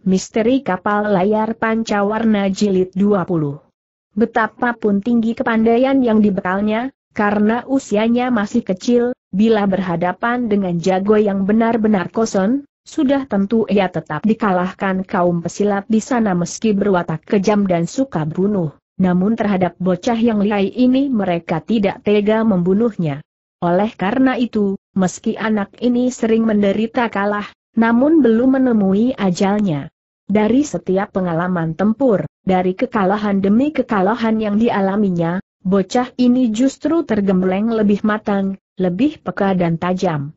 Misteri Kapal Layar Pancawarna Jilid 20. Betapapun tinggi kepandaian yang dibekalnya, karena usianya masih kecil, bila berhadapan dengan jago yang benar-benar kosong, sudah tentu ia tetap dikalahkan kaum pesilat di sana meski berwatak kejam dan suka bunuh, namun terhadap bocah yang lihai ini mereka tidak tega membunuhnya. Oleh karena itu, meski anak ini sering menderita kalah, namun belum menemui ajalnya. Dari setiap pengalaman tempur, dari kekalahan demi kekalahan yang dialaminya, bocah ini justru tergembleng lebih matang, lebih peka dan tajam.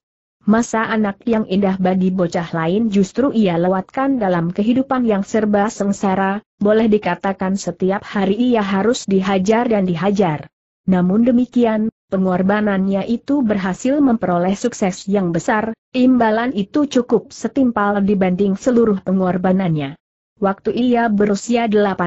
Masa anak yang indah bagi bocah lain justru ia lewatkan dalam kehidupan yang serba sengsara, boleh dikatakan setiap hari ia harus dihajar dan dihajar. Namun demikian, pengorbanannya itu berhasil memperoleh sukses yang besar, imbalan itu cukup setimpal dibanding seluruh pengorbanannya. Waktu ia berusia 18,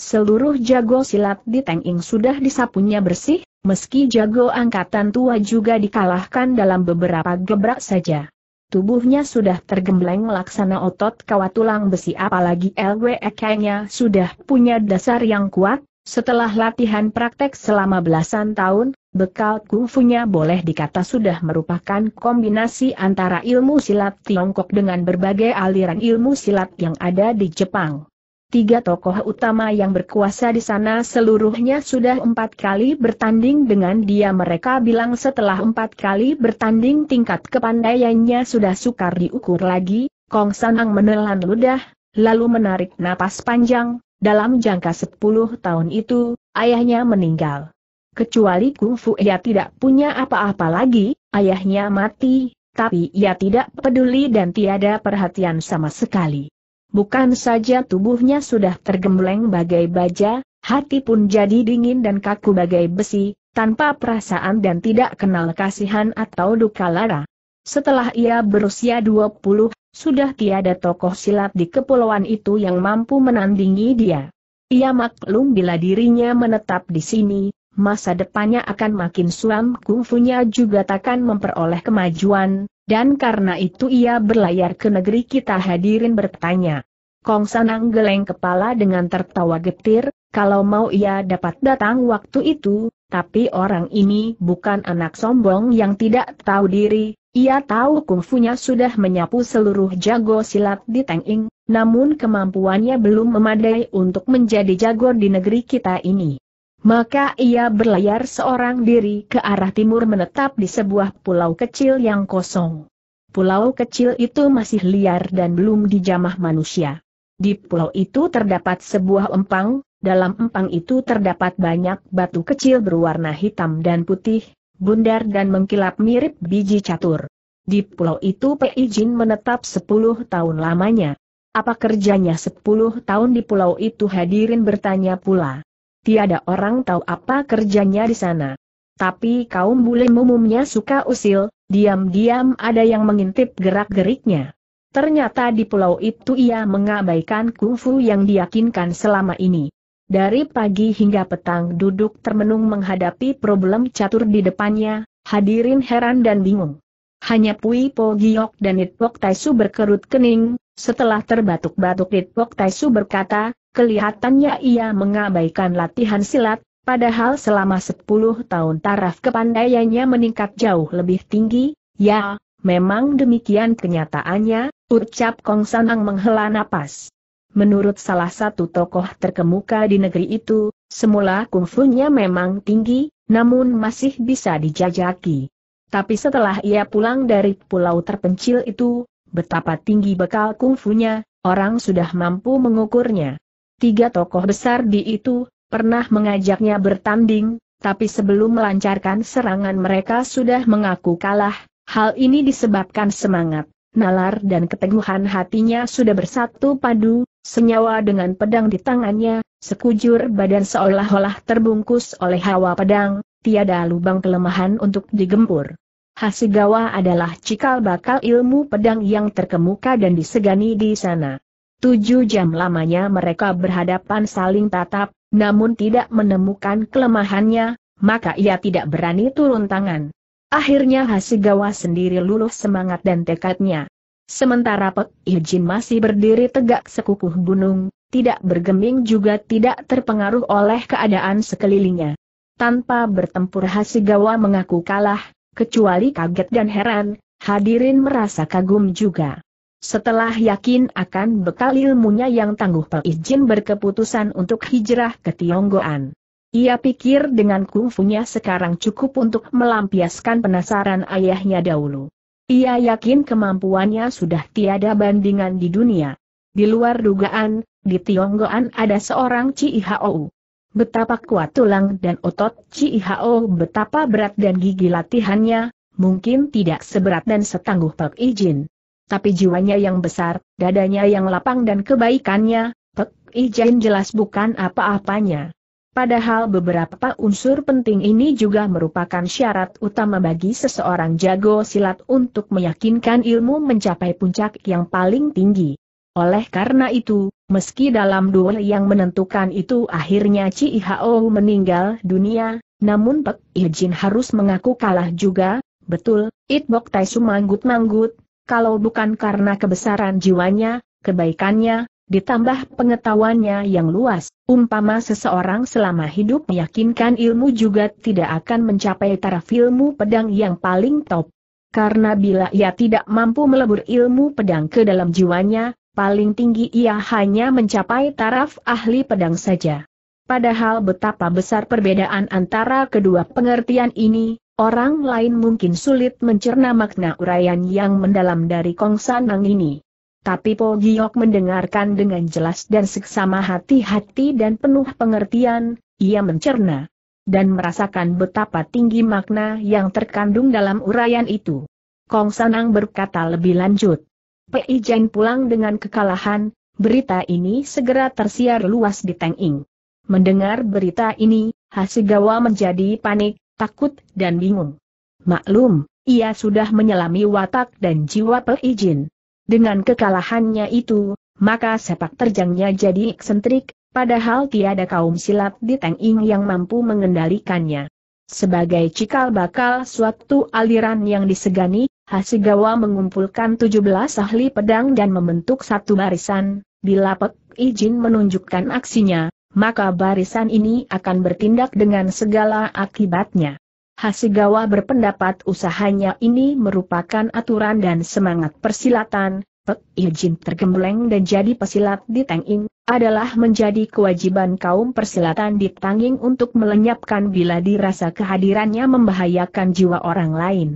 seluruh jago silat di Teng Ing sudah disapunya bersih, meski jago angkatan tua juga dikalahkan dalam beberapa gebrak saja. Tubuhnya sudah tergembleng laksana otot kawat tulang besi apalagi LWEK-nya sudah punya dasar yang kuat, setelah latihan praktek selama belasan tahun, Bekal kungfunya boleh dikata sudah merupakan kombinasi antara ilmu silat Tiongkok dengan berbagai aliran ilmu silat yang ada di Jepang. Tiga tokoh utama yang berkuasa di sana seluruhnya sudah empat kali bertanding dengan dia mereka bilang setelah empat kali bertanding tingkat kepandaiannya sudah sukar diukur lagi, Kong Sanang menelan ludah, lalu menarik napas panjang, dalam jangka sepuluh tahun itu, ayahnya meninggal. Kecuali Kung Fu ia tidak punya apa-apa lagi, ayahnya mati, tapi ia tidak peduli dan tiada perhatian sama sekali. Bukan saja tubuhnya sudah tergembleng bagai baja, hati pun jadi dingin dan kaku bagai besi, tanpa perasaan dan tidak kenal kasihan atau duka lara. Setelah ia berusia 20, sudah tiada tokoh silat di kepulauan itu yang mampu menandingi dia. Ia maklum bila dirinya menetap di sini, masa depannya akan makin suam kungfunya juga takkan memperoleh kemajuan, dan karena itu ia berlayar ke negeri kita hadirin bertanya. Kong Sanang geleng kepala dengan tertawa getir, kalau mau ia dapat datang waktu itu, tapi orang ini bukan anak sombong yang tidak tahu diri, ia tahu kungfunya sudah menyapu seluruh jago silat di Tenging, namun kemampuannya belum memadai untuk menjadi jago di negeri kita ini. Maka ia berlayar seorang diri ke arah timur menetap di sebuah pulau kecil yang kosong. Pulau kecil itu masih liar dan belum dijamah manusia. Di pulau itu terdapat sebuah empang, dalam empang itu terdapat banyak batu kecil berwarna hitam dan putih, bundar dan mengkilap mirip biji catur. Di pulau itu Pei Jin menetap 10 tahun lamanya. Apa kerjanya 10 tahun di pulau itu hadirin bertanya pula tiada orang tahu apa kerjanya di sana. Tapi kaum bule umumnya suka usil, diam-diam ada yang mengintip gerak-geriknya. Ternyata di pulau itu ia mengabaikan kungfu yang diyakinkan selama ini. Dari pagi hingga petang duduk termenung menghadapi problem catur di depannya, hadirin heran dan bingung. Hanya Pui Po Giok dan Nitpok Taisu berkerut kening, setelah terbatuk-batuk Nitpok Taisu berkata, Kelihatannya ia mengabaikan latihan silat, padahal selama 10 tahun taraf kepandaiannya meningkat jauh lebih tinggi, ya, memang demikian kenyataannya, ucap Kong Sanang menghela napas. Menurut salah satu tokoh terkemuka di negeri itu, semula kungfunya memang tinggi, namun masih bisa dijajaki. Tapi setelah ia pulang dari pulau terpencil itu, betapa tinggi bekal kungfunya, orang sudah mampu mengukurnya. Tiga tokoh besar di itu, pernah mengajaknya bertanding, tapi sebelum melancarkan serangan mereka sudah mengaku kalah, hal ini disebabkan semangat, nalar dan keteguhan hatinya sudah bersatu padu, senyawa dengan pedang di tangannya, sekujur badan seolah-olah terbungkus oleh hawa pedang, tiada lubang kelemahan untuk digempur. Hasigawa adalah cikal bakal ilmu pedang yang terkemuka dan disegani di sana. Tujuh jam lamanya mereka berhadapan saling tatap, namun tidak menemukan kelemahannya, maka ia tidak berani turun tangan. Akhirnya Hasigawa sendiri luluh semangat dan tekadnya. Sementara Pek Ijin masih berdiri tegak sekukuh gunung, tidak bergeming juga tidak terpengaruh oleh keadaan sekelilingnya. Tanpa bertempur Hasigawa mengaku kalah, kecuali kaget dan heran, hadirin merasa kagum juga. Setelah yakin akan bekal ilmunya yang tangguh Pak Ijin berkeputusan untuk hijrah ke Tionggoan. Ia pikir dengan kungfunya sekarang cukup untuk melampiaskan penasaran ayahnya dahulu. Ia yakin kemampuannya sudah tiada bandingan di dunia. Di luar dugaan, di Tionggoan ada seorang Cihou. Betapa kuat tulang dan otot Cihou betapa berat dan gigi latihannya, mungkin tidak seberat dan setangguh Pak Ijin tapi jiwanya yang besar, dadanya yang lapang dan kebaikannya, Pek Ijen jelas bukan apa-apanya. Padahal beberapa unsur penting ini juga merupakan syarat utama bagi seseorang jago silat untuk meyakinkan ilmu mencapai puncak yang paling tinggi. Oleh karena itu, meski dalam duel yang menentukan itu akhirnya Cihao Hao meninggal dunia, namun Pek Ijin harus mengaku kalah juga, betul, Itbok Bok Tai sumanggut-manggut, kalau bukan karena kebesaran jiwanya, kebaikannya, ditambah pengetahuannya yang luas, umpama seseorang selama hidup meyakinkan ilmu juga tidak akan mencapai taraf ilmu pedang yang paling top. Karena bila ia tidak mampu melebur ilmu pedang ke dalam jiwanya, paling tinggi ia hanya mencapai taraf ahli pedang saja. Padahal betapa besar perbedaan antara kedua pengertian ini, Orang lain mungkin sulit mencerna makna uraian yang mendalam dari Kong Sanang ini. Tapi Po Giok mendengarkan dengan jelas dan seksama hati-hati dan penuh pengertian, ia mencerna dan merasakan betapa tinggi makna yang terkandung dalam uraian itu. Kong Sanang berkata lebih lanjut. Pei Jain pulang dengan kekalahan, berita ini segera tersiar luas di Teng Ing. Mendengar berita ini, Hasigawa menjadi panik, takut dan bingung. Maklum, ia sudah menyelami watak dan jiwa peizin. Dengan kekalahannya itu, maka sepak terjangnya jadi eksentrik, padahal tiada kaum silat di Teng Ing yang mampu mengendalikannya. Sebagai cikal bakal suatu aliran yang disegani, Hasegawa mengumpulkan 17 ahli pedang dan membentuk satu barisan, bila Pek Ijin menunjukkan aksinya, maka barisan ini akan bertindak dengan segala akibatnya. Hasigawa berpendapat usahanya ini merupakan aturan dan semangat persilatan, Pek Ijin tergembleng dan jadi pesilat di Tanging, adalah menjadi kewajiban kaum persilatan di Tanging untuk melenyapkan bila dirasa kehadirannya membahayakan jiwa orang lain.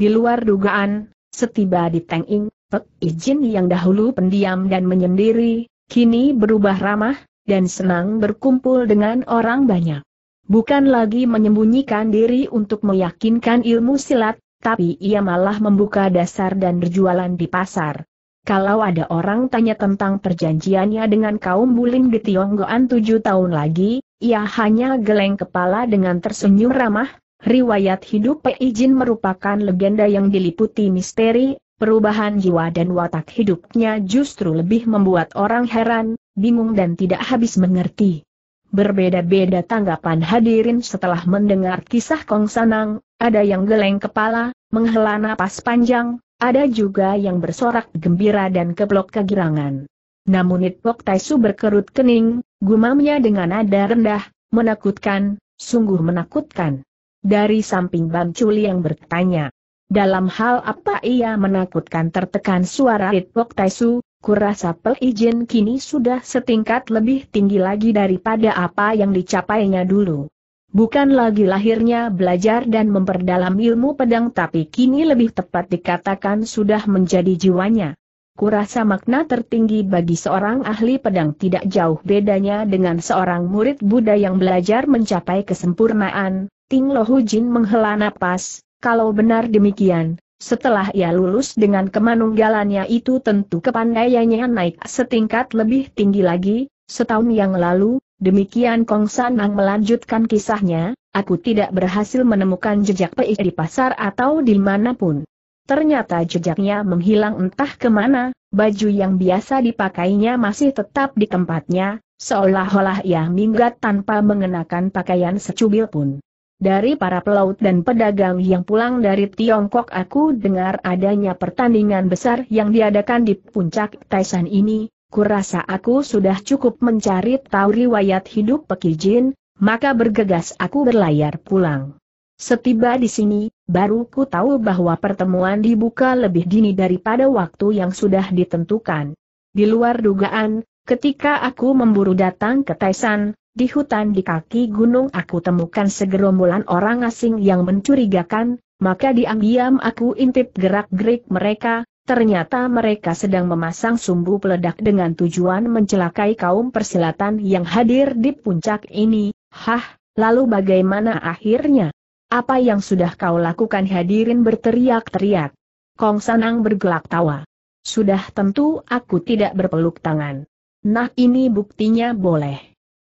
Di luar dugaan, setiba di Tanging, Pek Ijin yang dahulu pendiam dan menyendiri, kini berubah ramah, dan senang berkumpul dengan orang banyak. Bukan lagi menyembunyikan diri untuk meyakinkan ilmu silat, tapi ia malah membuka dasar dan berjualan di pasar. Kalau ada orang tanya tentang perjanjiannya dengan kaum Bulim di Tionggoan tujuh tahun lagi, ia hanya geleng kepala dengan tersenyum ramah, riwayat hidup Pei Jin merupakan legenda yang diliputi misteri, perubahan jiwa dan watak hidupnya justru lebih membuat orang heran, bingung dan tidak habis mengerti. Berbeda-beda tanggapan hadirin setelah mendengar kisah Kong Sanang, ada yang geleng kepala, menghela napas panjang, ada juga yang bersorak gembira dan keblok kegirangan. Namun Itpok Taisu berkerut kening, gumamnya dengan nada rendah, menakutkan, sungguh menakutkan. Dari samping Bam Culi yang bertanya, dalam hal apa ia menakutkan tertekan suara Itpok Taisu, kurasa peizin kini sudah setingkat lebih tinggi lagi daripada apa yang dicapainya dulu. Bukan lagi lahirnya belajar dan memperdalam ilmu pedang tapi kini lebih tepat dikatakan sudah menjadi jiwanya. Kurasa makna tertinggi bagi seorang ahli pedang tidak jauh bedanya dengan seorang murid Buddha yang belajar mencapai kesempurnaan, Ting Lohu Jin menghela napas, kalau benar demikian, setelah ia lulus dengan kemanunggalannya itu tentu kepandaiannya naik setingkat lebih tinggi lagi, setahun yang lalu, demikian Kong Sanang melanjutkan kisahnya, aku tidak berhasil menemukan jejak PI di pasar atau di dimanapun. Ternyata jejaknya menghilang entah kemana, baju yang biasa dipakainya masih tetap di tempatnya, seolah-olah ia minggat tanpa mengenakan pakaian secubil pun. Dari para pelaut dan pedagang yang pulang dari Tiongkok aku dengar adanya pertandingan besar yang diadakan di puncak Taishan ini, kurasa aku sudah cukup mencari tahu riwayat hidup Pekijin, maka bergegas aku berlayar pulang. Setiba di sini, baru ku tahu bahwa pertemuan dibuka lebih dini daripada waktu yang sudah ditentukan. Di luar dugaan, ketika aku memburu datang ke Taishan, di hutan di kaki gunung aku temukan segerombolan orang asing yang mencurigakan, maka diam-diam aku intip gerak-gerik mereka, ternyata mereka sedang memasang sumbu peledak dengan tujuan mencelakai kaum persilatan yang hadir di puncak ini, hah, lalu bagaimana akhirnya? Apa yang sudah kau lakukan hadirin berteriak-teriak. Kong Sanang bergelak tawa. Sudah tentu aku tidak berpeluk tangan. Nah ini buktinya boleh.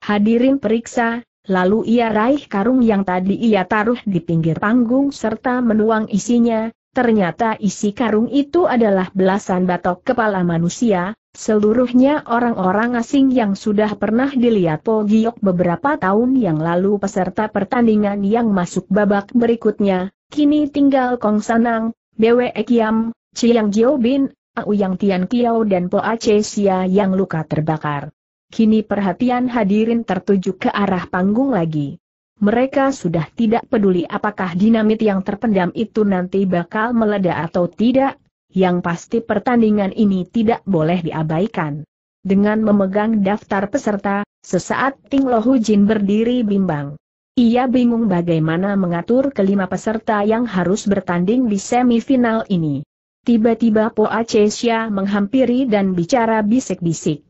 Hadirin periksa, lalu ia raih karung yang tadi ia taruh di pinggir panggung serta menuang isinya, ternyata isi karung itu adalah belasan batok kepala manusia, seluruhnya orang-orang asing yang sudah pernah dilihat Po Giok beberapa tahun yang lalu peserta pertandingan yang masuk babak berikutnya, kini tinggal Kong Sanang, Bwe Kiam, Chiang Jiu Bin, Au Yang Tian Kiao dan Po Ace Sia yang luka terbakar. Kini perhatian hadirin tertuju ke arah panggung lagi. Mereka sudah tidak peduli apakah dinamit yang terpendam itu nanti bakal meledak atau tidak, yang pasti pertandingan ini tidak boleh diabaikan. Dengan memegang daftar peserta, sesaat Ting Jin berdiri bimbang. Ia bingung bagaimana mengatur kelima peserta yang harus bertanding di semifinal ini. Tiba-tiba Po Acesia menghampiri dan bicara bisik-bisik.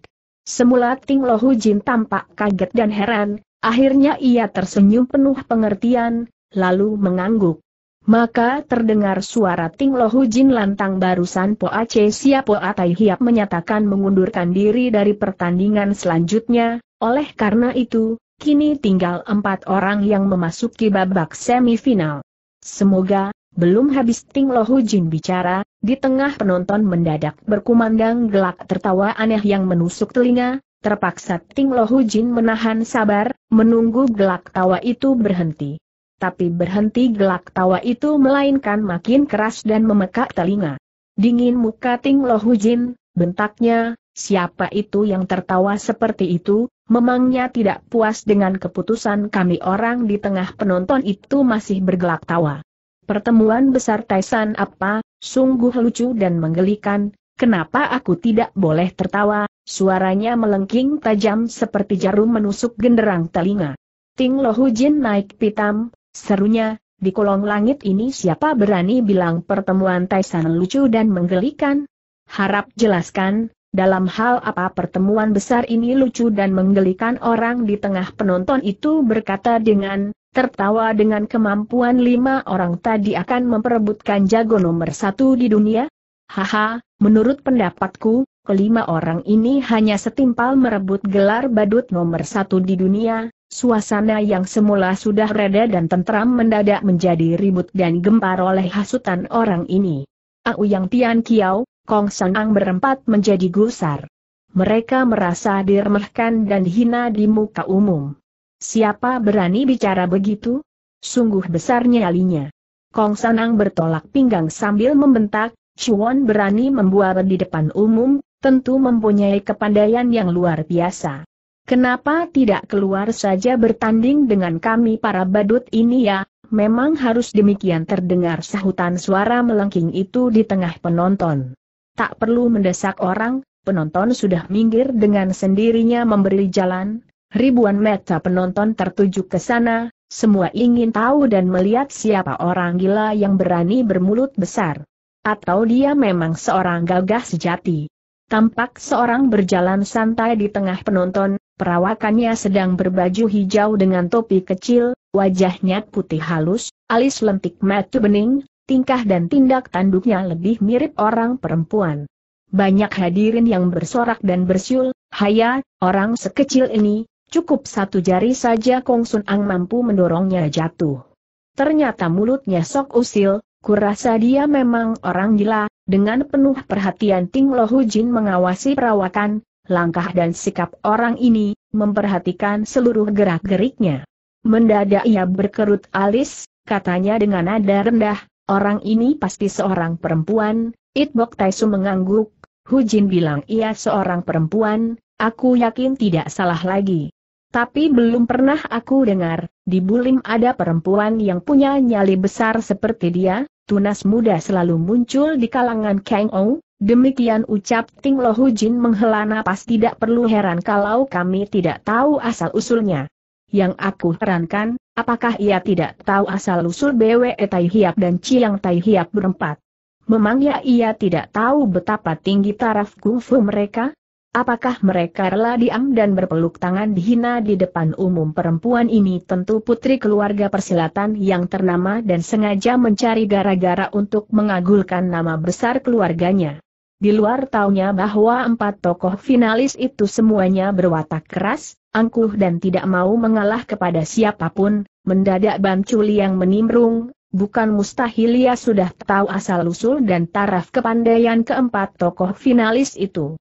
Semula Ting Lohu Jin tampak kaget dan heran, akhirnya ia tersenyum penuh pengertian, lalu mengangguk. Maka terdengar suara Ting Lohu Jin lantang barusan Po Ace Sia Po Atai Hiap menyatakan mengundurkan diri dari pertandingan selanjutnya, oleh karena itu, kini tinggal empat orang yang memasuki babak semifinal. Semoga, belum habis Ting Lo Hu Jin bicara, di tengah penonton mendadak berkumandang gelak tertawa aneh yang menusuk telinga, terpaksa Ting Lo Hu Jin menahan sabar, menunggu gelak tawa itu berhenti. Tapi berhenti gelak tawa itu melainkan makin keras dan memekak telinga. Dingin muka Ting Lo Hu Jin, bentaknya, siapa itu yang tertawa seperti itu, memangnya tidak puas dengan keputusan kami orang di tengah penonton itu masih bergelak tawa. Pertemuan besar Taisan apa, sungguh lucu dan menggelikan, kenapa aku tidak boleh tertawa, suaranya melengking tajam seperti jarum menusuk genderang telinga. Ting Lohu Jin naik pitam, serunya, di kolong langit ini siapa berani bilang pertemuan Taisan lucu dan menggelikan? Harap jelaskan, dalam hal apa pertemuan besar ini lucu dan menggelikan orang di tengah penonton itu berkata dengan tertawa dengan kemampuan lima orang tadi akan memperebutkan jago nomor satu di dunia? Haha, menurut pendapatku, kelima orang ini hanya setimpal merebut gelar badut nomor satu di dunia, suasana yang semula sudah reda dan tentram mendadak menjadi ribut dan gempar oleh hasutan orang ini. Au Yang Tian Kiao, Kong Sanang berempat menjadi gusar. Mereka merasa diremehkan dan hina di muka umum. Siapa berani bicara begitu? Sungguh besar nyalinya. Kong Sanang bertolak pinggang sambil membentak, Chuan berani membuat di depan umum, tentu mempunyai kepandaian yang luar biasa. Kenapa tidak keluar saja bertanding dengan kami para badut ini ya? Memang harus demikian terdengar sahutan suara melengking itu di tengah penonton. Tak perlu mendesak orang, penonton sudah minggir dengan sendirinya memberi jalan, Ribuan mata penonton tertuju ke sana, semua ingin tahu dan melihat siapa orang gila yang berani bermulut besar. Atau dia memang seorang gagah sejati. Tampak seorang berjalan santai di tengah penonton, perawakannya sedang berbaju hijau dengan topi kecil, wajahnya putih halus, alis lentik mata bening, tingkah dan tindak tanduknya lebih mirip orang perempuan. Banyak hadirin yang bersorak dan bersiul, haya, orang sekecil ini, Cukup satu jari saja Kong Sun Ang mampu mendorongnya jatuh. Ternyata mulutnya sok usil, kurasa dia memang orang gila, dengan penuh perhatian Ting Lo Jin mengawasi perawakan, langkah dan sikap orang ini, memperhatikan seluruh gerak-geriknya. Mendadak ia berkerut alis, katanya dengan nada rendah, orang ini pasti seorang perempuan, It Bok Taisu mengangguk, Hu Jin bilang ia seorang perempuan, aku yakin tidak salah lagi. Tapi belum pernah aku dengar, di Bulim ada perempuan yang punya nyali besar seperti dia, tunas muda selalu muncul di kalangan Kang Ong, demikian ucap Ting Lo Hujin menghela napas tidak perlu heran kalau kami tidak tahu asal-usulnya. Yang aku herankan, apakah ia tidak tahu asal-usul BWE Tai Hiap dan Chiang Tai Hiap berempat? Memangnya ia tidak tahu betapa tinggi taraf kungfu mereka? Apakah mereka rela diam dan berpeluk tangan dihina di depan umum perempuan ini tentu putri keluarga persilatan yang ternama dan sengaja mencari gara-gara untuk mengagulkan nama besar keluarganya. Di luar taunya bahwa empat tokoh finalis itu semuanya berwatak keras, angkuh dan tidak mau mengalah kepada siapapun, mendadak bancul yang menimrung, Bukan mustahil ia sudah tahu asal-usul dan taraf kepandaian keempat tokoh finalis itu.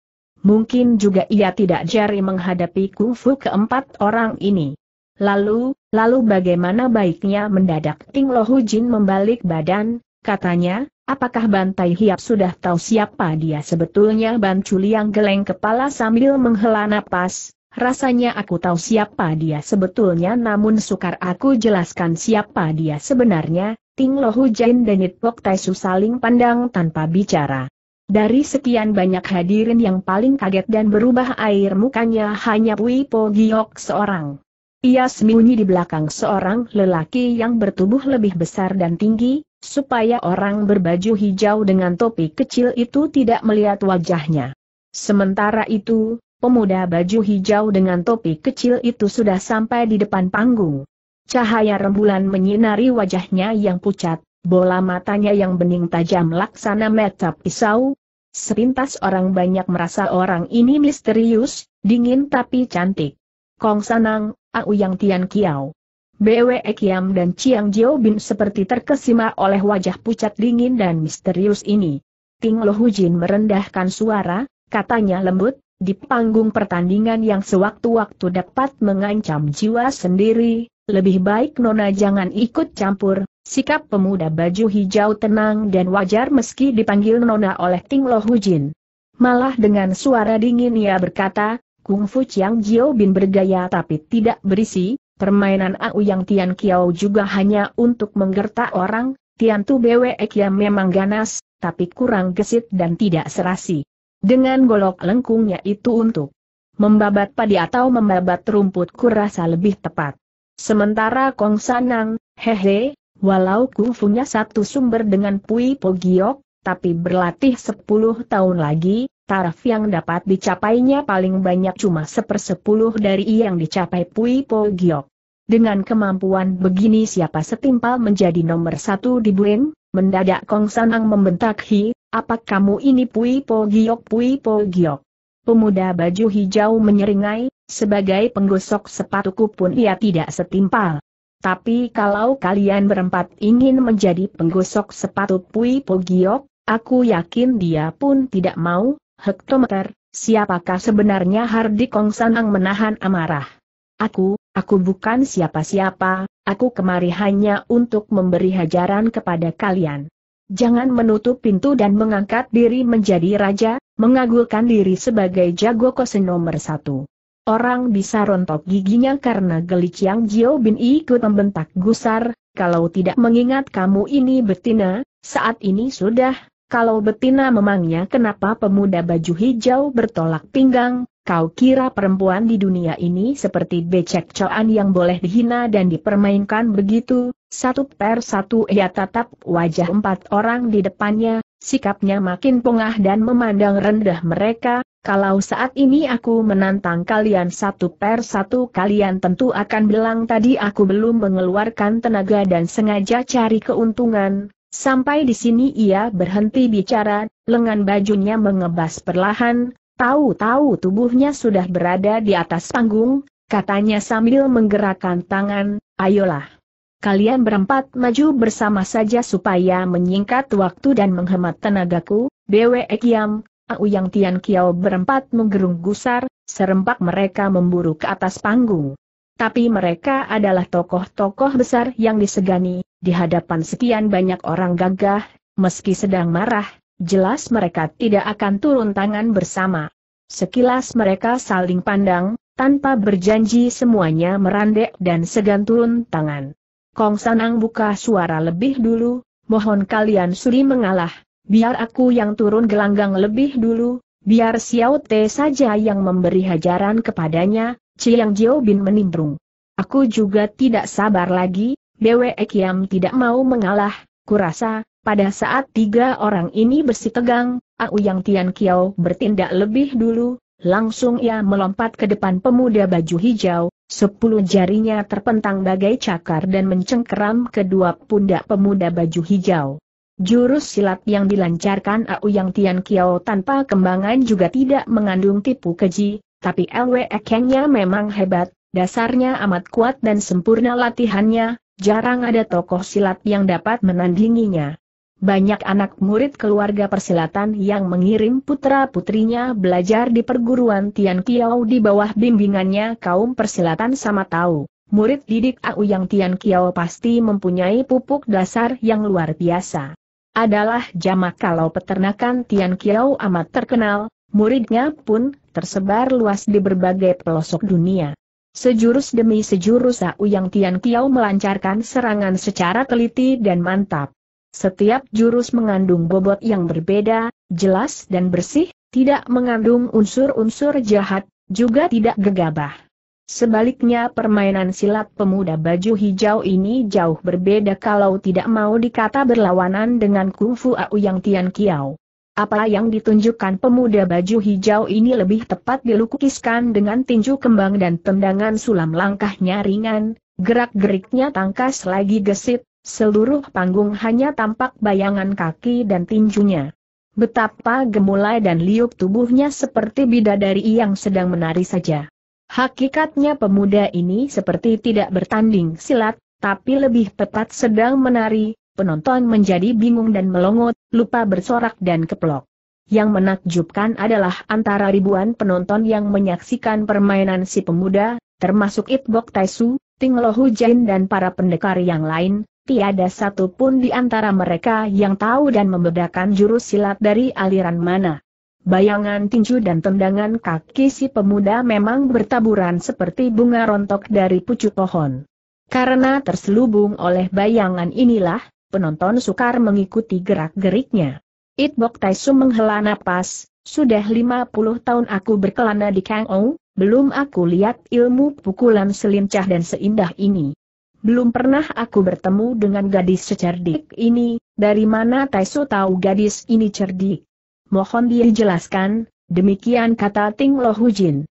Mungkin juga ia tidak jari menghadapi kungfu keempat orang ini. Lalu, lalu bagaimana baiknya mendadak Ting Lohu Jin membalik badan, katanya, apakah Bantai Hiap sudah tahu siapa dia sebetulnya Ban yang geleng kepala sambil menghela napas, rasanya aku tahu siapa dia sebetulnya namun sukar aku jelaskan siapa dia sebenarnya, Ting Lohu Jin dan Nitpok Taisu saling pandang tanpa bicara. Dari sekian banyak hadirin yang paling kaget dan berubah air mukanya hanya Pui Po Giok seorang. Ia sembunyi di belakang seorang lelaki yang bertubuh lebih besar dan tinggi, supaya orang berbaju hijau dengan topi kecil itu tidak melihat wajahnya. Sementara itu, pemuda baju hijau dengan topi kecil itu sudah sampai di depan panggung. Cahaya rembulan menyinari wajahnya yang pucat, Bola matanya yang bening tajam laksana metap pisau. Sepintas orang banyak merasa orang ini misterius, dingin tapi cantik. Kong Sanang, Au Yang Tian Kiao. BW Kiam dan Chiang Jiao Bin seperti terkesima oleh wajah pucat dingin dan misterius ini. Ting Lo Jin merendahkan suara, katanya lembut, di panggung pertandingan yang sewaktu-waktu dapat mengancam jiwa sendiri, lebih baik Nona jangan ikut campur, Sikap pemuda baju hijau tenang dan wajar meski dipanggil Nona oleh Ting Lo Hujin. Malah dengan suara dingin ia berkata, Kung Fu Chiang Jiao Bin bergaya tapi tidak berisi, permainan Au Yang Tian Kiao juga hanya untuk menggertak orang, Tian Tu Bwe Kia memang ganas, tapi kurang gesit dan tidak serasi. Dengan golok lengkungnya itu untuk membabat padi atau membabat rumput kurasa lebih tepat. Sementara Kong Sanang, hehe, Walau kungfunya satu sumber dengan Pui Pogiok, tapi berlatih sepuluh tahun lagi, taraf yang dapat dicapainya paling banyak cuma sepersepuluh dari yang dicapai Pui Pogiok. Dengan kemampuan begini siapa setimpal menjadi nomor satu di Buen, mendadak Kong Sanang membentak Hi, apa kamu ini Pui Pogiok Pui Pogiok? Pemuda baju hijau menyeringai, sebagai penggosok sepatuku pun ia tidak setimpal. Tapi kalau kalian berempat ingin menjadi penggosok sepatu Pui Pogiok, aku yakin dia pun tidak mau, hektometer, siapakah sebenarnya Hardi Kong Sanang menahan amarah? Aku, aku bukan siapa-siapa, aku kemari hanya untuk memberi hajaran kepada kalian. Jangan menutup pintu dan mengangkat diri menjadi raja, mengagulkan diri sebagai jago kose nomor satu. Orang bisa rontok giginya karena geli Chiang Jiao Bin ikut membentak gusar, kalau tidak mengingat kamu ini betina, saat ini sudah, kalau betina memangnya kenapa pemuda baju hijau bertolak pinggang, kau kira perempuan di dunia ini seperti becek coan yang boleh dihina dan dipermainkan begitu, satu per satu ia tatap wajah empat orang di depannya, sikapnya makin pongah dan memandang rendah mereka, kalau saat ini aku menantang kalian satu per satu kalian tentu akan bilang tadi aku belum mengeluarkan tenaga dan sengaja cari keuntungan. Sampai di sini ia berhenti bicara, lengan bajunya mengebas perlahan, tahu-tahu tubuhnya sudah berada di atas panggung, katanya sambil menggerakkan tangan, ayolah. Kalian berempat maju bersama saja supaya menyingkat waktu dan menghemat tenagaku, Dewe Ekiam, Auyang Tian Kiao berempat menggerung gusar, serempak mereka memburu ke atas panggung. Tapi mereka adalah tokoh-tokoh besar yang disegani, di hadapan sekian banyak orang gagah, meski sedang marah, jelas mereka tidak akan turun tangan bersama. Sekilas mereka saling pandang, tanpa berjanji semuanya merandek dan segan turun tangan. Kong Sanang buka suara lebih dulu, mohon kalian suri mengalah, biar aku yang turun gelanggang lebih dulu, biar Xiao Te saja yang memberi hajaran kepadanya, Chiang Jiao Bin menimbrung. Aku juga tidak sabar lagi, Bwe Ekiam tidak mau mengalah, kurasa, pada saat tiga orang ini bersitegang, Au Yang Tian Kiao bertindak lebih dulu, langsung ia melompat ke depan pemuda baju hijau, sepuluh jarinya terpentang bagai cakar dan mencengkeram kedua pundak pemuda baju hijau. Jurus silat yang dilancarkan Au Yang Tian Kiao tanpa kembangan juga tidak mengandung tipu keji, tapi LWE Kengnya memang hebat, dasarnya amat kuat dan sempurna latihannya, jarang ada tokoh silat yang dapat menandinginya. Banyak anak murid keluarga persilatan yang mengirim putra-putrinya belajar di perguruan Tian Kiao di bawah bimbingannya kaum persilatan sama tahu. Murid didik Au Yang Tian Kiao pasti mempunyai pupuk dasar yang luar biasa adalah jamak kalau peternakan Tian Kiao amat terkenal, muridnya pun tersebar luas di berbagai pelosok dunia. Sejurus demi sejurus yang Tian Kiao melancarkan serangan secara teliti dan mantap. Setiap jurus mengandung bobot yang berbeda, jelas dan bersih, tidak mengandung unsur-unsur jahat, juga tidak gegabah. Sebaliknya permainan silat pemuda baju hijau ini jauh berbeda kalau tidak mau dikata berlawanan dengan kungfu Au Yang Tian Kiao. Apa yang ditunjukkan pemuda baju hijau ini lebih tepat dilukiskan dengan tinju kembang dan tendangan sulam langkahnya ringan, gerak-geriknya tangkas lagi gesit, seluruh panggung hanya tampak bayangan kaki dan tinjunya. Betapa gemulai dan liup tubuhnya seperti bidadari yang sedang menari saja. Hakikatnya pemuda ini seperti tidak bertanding silat, tapi lebih tepat sedang menari, penonton menjadi bingung dan melongot, lupa bersorak dan keplok. Yang menakjubkan adalah antara ribuan penonton yang menyaksikan permainan si pemuda, termasuk Itbok Taisu, Ting Lohu Jain dan para pendekar yang lain, tiada satupun di antara mereka yang tahu dan membedakan jurus silat dari aliran mana bayangan tinju dan tendangan kaki si pemuda memang bertaburan seperti bunga rontok dari pucuk pohon. Karena terselubung oleh bayangan inilah, penonton sukar mengikuti gerak-geriknya. Itbok Taisu menghela napas, sudah 50 tahun aku berkelana di Kang Kangou, belum aku lihat ilmu pukulan selincah dan seindah ini. Belum pernah aku bertemu dengan gadis secerdik ini, dari mana Taisu tahu gadis ini cerdik? mohon dijelaskan, demikian kata Ting Lo Hujin.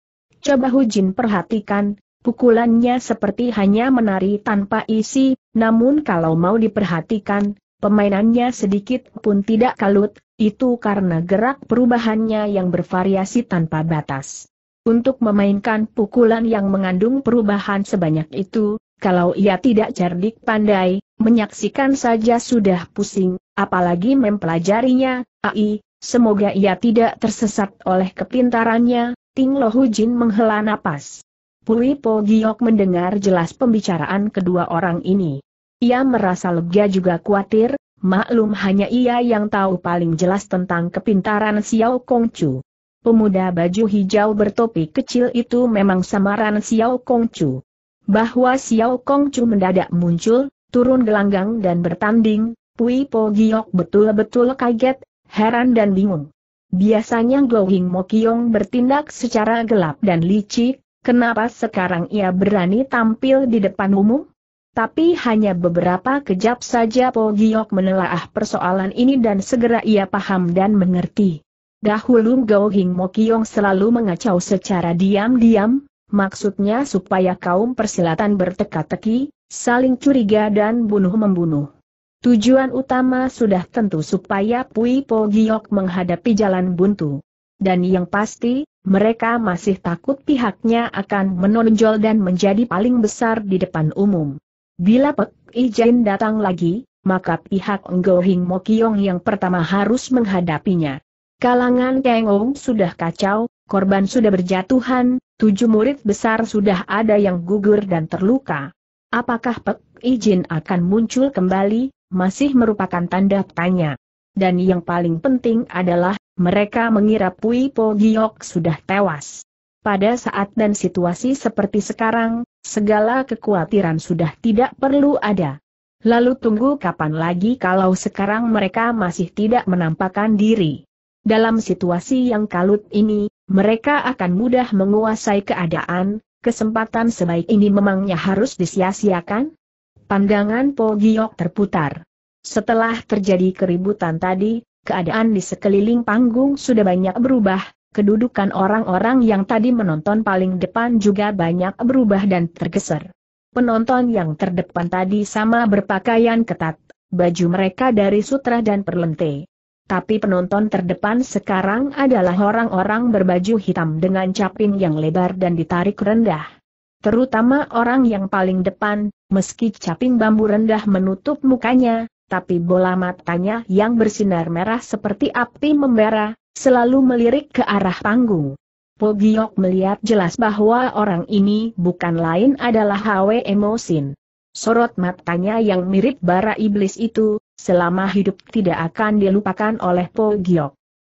Coba Hujin perhatikan, pukulannya seperti hanya menari tanpa isi, namun kalau mau diperhatikan, pemainannya sedikit pun tidak kalut, itu karena gerak perubahannya yang bervariasi tanpa batas. Untuk memainkan pukulan yang mengandung perubahan sebanyak itu, kalau ia tidak cerdik pandai, menyaksikan saja sudah pusing, apalagi mempelajarinya, ai, Semoga ia tidak tersesat oleh kepintarannya, Ting Hu Jin menghela napas. Pui Po Giok mendengar jelas pembicaraan kedua orang ini. Ia merasa lega juga khawatir, maklum hanya ia yang tahu paling jelas tentang kepintaran Xiao Kong Chu. Pemuda baju hijau bertopi kecil itu memang samaran Xiao Kong Chu. Bahwa Xiao Kong Chu mendadak muncul, turun gelanggang dan bertanding, Pui Po Giok betul-betul kaget, heran dan bingung. Biasanya Glowing Mokyong bertindak secara gelap dan licik, kenapa sekarang ia berani tampil di depan umum? Tapi hanya beberapa kejap saja Po Giok menelaah persoalan ini dan segera ia paham dan mengerti. Dahulu Gao Hing Mokyong selalu mengacau secara diam-diam, maksudnya supaya kaum persilatan berteka-teki, saling curiga dan bunuh-membunuh. Tujuan utama sudah tentu supaya Pui Po Giok menghadapi jalan buntu. Dan yang pasti, mereka masih takut pihaknya akan menonjol dan menjadi paling besar di depan umum. Bila Pek Ijen datang lagi, maka pihak Mo Mokiong yang pertama harus menghadapinya. Kalangan Kengong sudah kacau, korban sudah berjatuhan, tujuh murid besar sudah ada yang gugur dan terluka. Apakah Pek Ijin akan muncul kembali, masih merupakan tanda tanya. Dan yang paling penting adalah, mereka mengira Pui Po Giok sudah tewas. Pada saat dan situasi seperti sekarang, segala kekhawatiran sudah tidak perlu ada. Lalu tunggu kapan lagi kalau sekarang mereka masih tidak menampakkan diri. Dalam situasi yang kalut ini, mereka akan mudah menguasai keadaan, kesempatan sebaik ini memangnya harus disia-siakan? Pandangan Po Giok terputar. Setelah terjadi keributan tadi, keadaan di sekeliling panggung sudah banyak berubah, kedudukan orang-orang yang tadi menonton paling depan juga banyak berubah dan tergeser. Penonton yang terdepan tadi sama berpakaian ketat, baju mereka dari sutra dan perlente. Tapi penonton terdepan sekarang adalah orang-orang berbaju hitam dengan caping yang lebar dan ditarik rendah. Terutama orang yang paling depan, Meski caping bambu rendah menutup mukanya, tapi bola matanya yang bersinar merah seperti api membara, selalu melirik ke arah panggung. Po melihat jelas bahwa orang ini bukan lain adalah Hwe Emosin. Sorot matanya yang mirip bara iblis itu, selama hidup tidak akan dilupakan oleh Po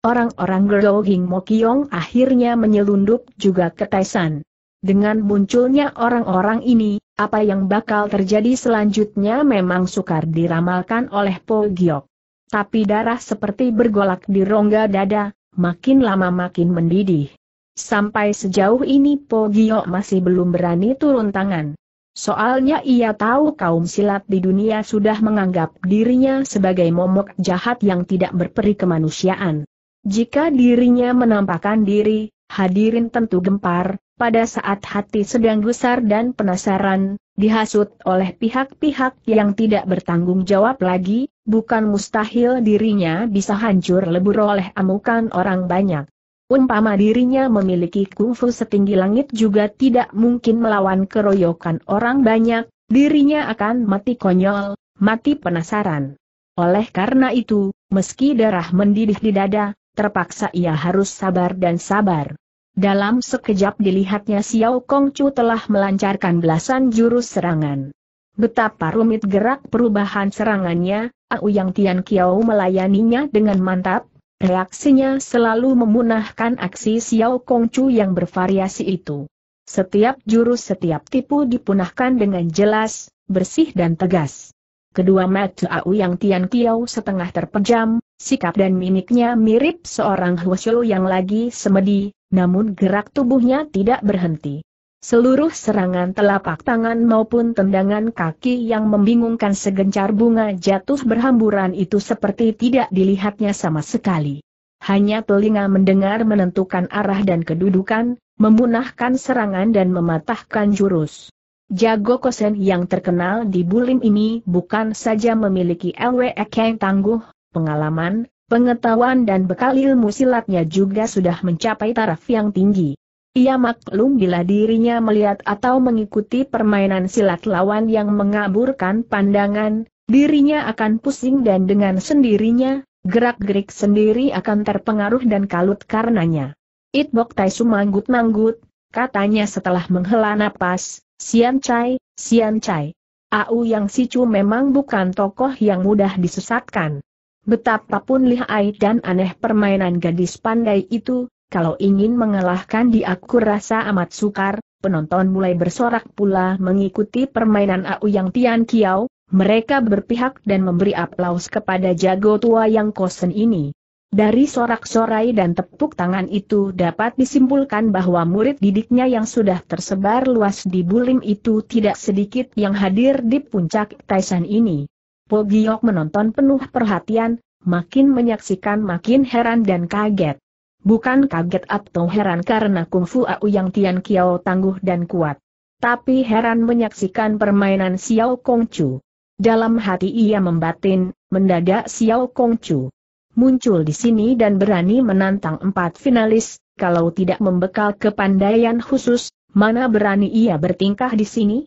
Orang-orang Gerlohing Mokyong akhirnya menyelundup juga ke Taisan. Dengan munculnya orang-orang ini, apa yang bakal terjadi selanjutnya memang sukar diramalkan oleh Po Giok. Tapi darah seperti bergolak di rongga dada, makin lama makin mendidih. Sampai sejauh ini Po Giok masih belum berani turun tangan. Soalnya ia tahu kaum silat di dunia sudah menganggap dirinya sebagai momok jahat yang tidak berperi kemanusiaan. Jika dirinya menampakkan diri, hadirin tentu gempar, pada saat hati sedang gusar dan penasaran, dihasut oleh pihak-pihak yang tidak bertanggung jawab lagi, bukan mustahil dirinya bisa hancur lebur oleh amukan orang banyak. Umpama dirinya memiliki kungfu setinggi langit juga tidak mungkin melawan keroyokan orang banyak, dirinya akan mati konyol, mati penasaran. Oleh karena itu, meski darah mendidih di dada, terpaksa ia harus sabar dan sabar. Dalam sekejap dilihatnya Xiao Kongcu telah melancarkan belasan jurus serangan. Betapa rumit gerak perubahan serangannya, Au Yang Tian Kiao melayaninya dengan mantap, reaksinya selalu memunahkan aksi Xiao Kongcu yang bervariasi itu. Setiap jurus setiap tipu dipunahkan dengan jelas, bersih dan tegas. Kedua mata Yang Tian Kiao setengah terpejam, Sikap dan mimiknya mirip seorang Huoshu yang lagi semedi, namun gerak tubuhnya tidak berhenti. Seluruh serangan telapak tangan maupun tendangan kaki yang membingungkan segencar bunga jatuh berhamburan itu seperti tidak dilihatnya sama sekali. Hanya telinga mendengar menentukan arah dan kedudukan, memunahkan serangan dan mematahkan jurus. Jago Kosen yang terkenal di Bulim ini bukan saja memiliki LWEK yang tangguh, pengalaman, pengetahuan dan bekal ilmu silatnya juga sudah mencapai taraf yang tinggi. Ia maklum bila dirinya melihat atau mengikuti permainan silat lawan yang mengaburkan pandangan, dirinya akan pusing dan dengan sendirinya, gerak-gerik sendiri akan terpengaruh dan kalut karenanya. Itbok Tai manggut-manggut, katanya setelah menghela napas, Sian Chai, Sian Chai. Au Yang Sicu memang bukan tokoh yang mudah disesatkan. Betapapun lihai dan aneh permainan gadis pandai itu, kalau ingin mengalahkan di aku rasa amat sukar, penonton mulai bersorak pula mengikuti permainan Au Yang Tian Kiao, mereka berpihak dan memberi aplaus kepada jago tua yang kosen ini. Dari sorak-sorai dan tepuk tangan itu dapat disimpulkan bahwa murid didiknya yang sudah tersebar luas di Bulim itu tidak sedikit yang hadir di puncak Taisan ini. Po menonton penuh perhatian, makin menyaksikan makin heran dan kaget. Bukan kaget atau heran karena kungfu Au yang Tian Kiao tangguh dan kuat. Tapi heran menyaksikan permainan Xiao Kongcu. Dalam hati ia membatin, mendadak Xiao Kongcu muncul di sini dan berani menantang empat finalis, kalau tidak membekal kepandaian khusus, mana berani ia bertingkah di sini?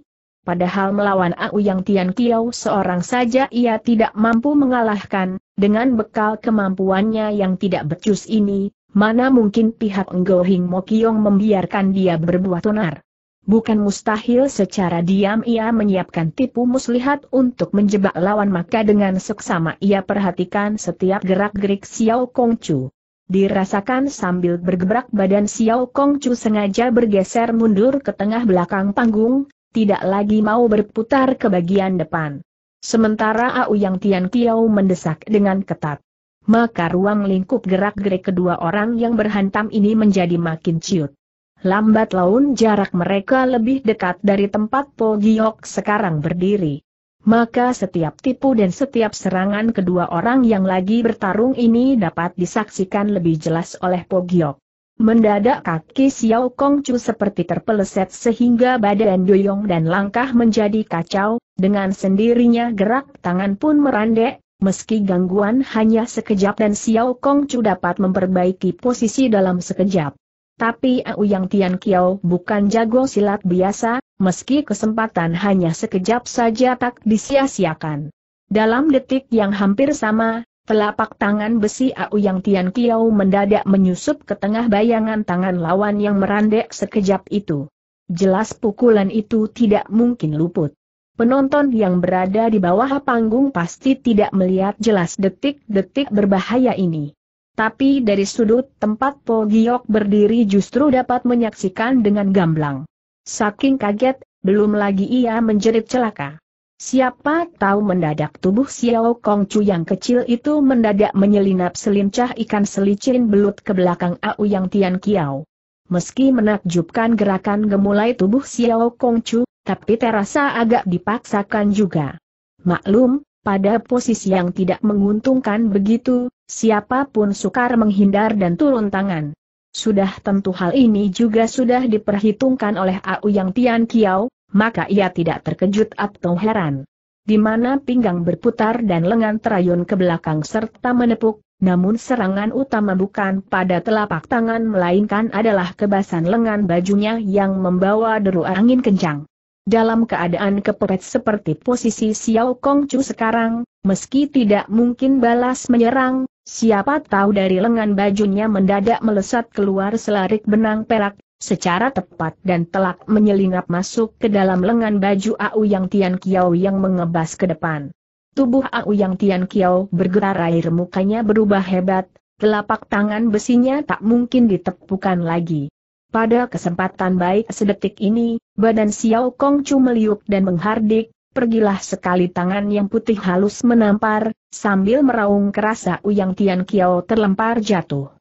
Padahal melawan Au Yang Tian Kiao seorang saja ia tidak mampu mengalahkan, dengan bekal kemampuannya yang tidak becus ini, mana mungkin pihak Ngo Hing Mokiong membiarkan dia berbuat onar. Bukan mustahil secara diam ia menyiapkan tipu muslihat untuk menjebak lawan maka dengan seksama ia perhatikan setiap gerak-gerik Xiao Kongchu. Dirasakan sambil bergebrak badan Xiao Kongchu sengaja bergeser mundur ke tengah belakang panggung, tidak lagi mau berputar ke bagian depan. Sementara Au Yang Tian Kiao mendesak dengan ketat. Maka ruang lingkup gerak-gerik kedua orang yang berhantam ini menjadi makin ciut. Lambat laun jarak mereka lebih dekat dari tempat Po Giok sekarang berdiri. Maka setiap tipu dan setiap serangan kedua orang yang lagi bertarung ini dapat disaksikan lebih jelas oleh Po Giok. Mendadak kaki Xiao Kongcu seperti terpeleset sehingga badan doyong dan langkah menjadi kacau, dengan sendirinya gerak tangan pun merandek, meski gangguan hanya sekejap dan Xiao Kongcu dapat memperbaiki posisi dalam sekejap. Tapi Auyang Tian Kiao bukan jago silat biasa, meski kesempatan hanya sekejap saja tak disia-siakan. Dalam detik yang hampir sama, Telapak tangan besi Au Yang Tian Kiao mendadak menyusup ke tengah bayangan tangan lawan yang merandek sekejap itu. Jelas pukulan itu tidak mungkin luput. Penonton yang berada di bawah panggung pasti tidak melihat jelas detik-detik berbahaya ini. Tapi dari sudut tempat Po Giok berdiri justru dapat menyaksikan dengan gamblang. Saking kaget, belum lagi ia menjerit celaka. Siapa tahu mendadak tubuh Xiao Kong Chu yang kecil itu mendadak menyelinap selincah ikan selicin belut ke belakang Au Yang Tian Kiao. Meski menakjubkan gerakan gemulai tubuh Xiao Kong Chu, tapi terasa agak dipaksakan juga. Maklum, pada posisi yang tidak menguntungkan begitu, siapapun sukar menghindar dan turun tangan. Sudah tentu hal ini juga sudah diperhitungkan oleh Au Yang Tian Kiao, maka ia tidak terkejut atau heran. Di mana pinggang berputar dan lengan terayun ke belakang serta menepuk, namun serangan utama bukan pada telapak tangan melainkan adalah kebasan lengan bajunya yang membawa deru angin kencang. Dalam keadaan kepepet seperti posisi Xiao Chu sekarang, meski tidak mungkin balas menyerang, siapa tahu dari lengan bajunya mendadak melesat keluar selarik benang perak, secara tepat dan telak menyelinap masuk ke dalam lengan baju Au Yang Tian Kiao yang mengebas ke depan. Tubuh Au Yang Tian Kiao bergerak air mukanya berubah hebat, telapak tangan besinya tak mungkin ditepukan lagi. Pada kesempatan baik sedetik ini, badan Xiao Kong Chu meliuk dan menghardik, pergilah sekali tangan yang putih halus menampar, sambil meraung kerasa Uyang Tian Kiao terlempar jatuh.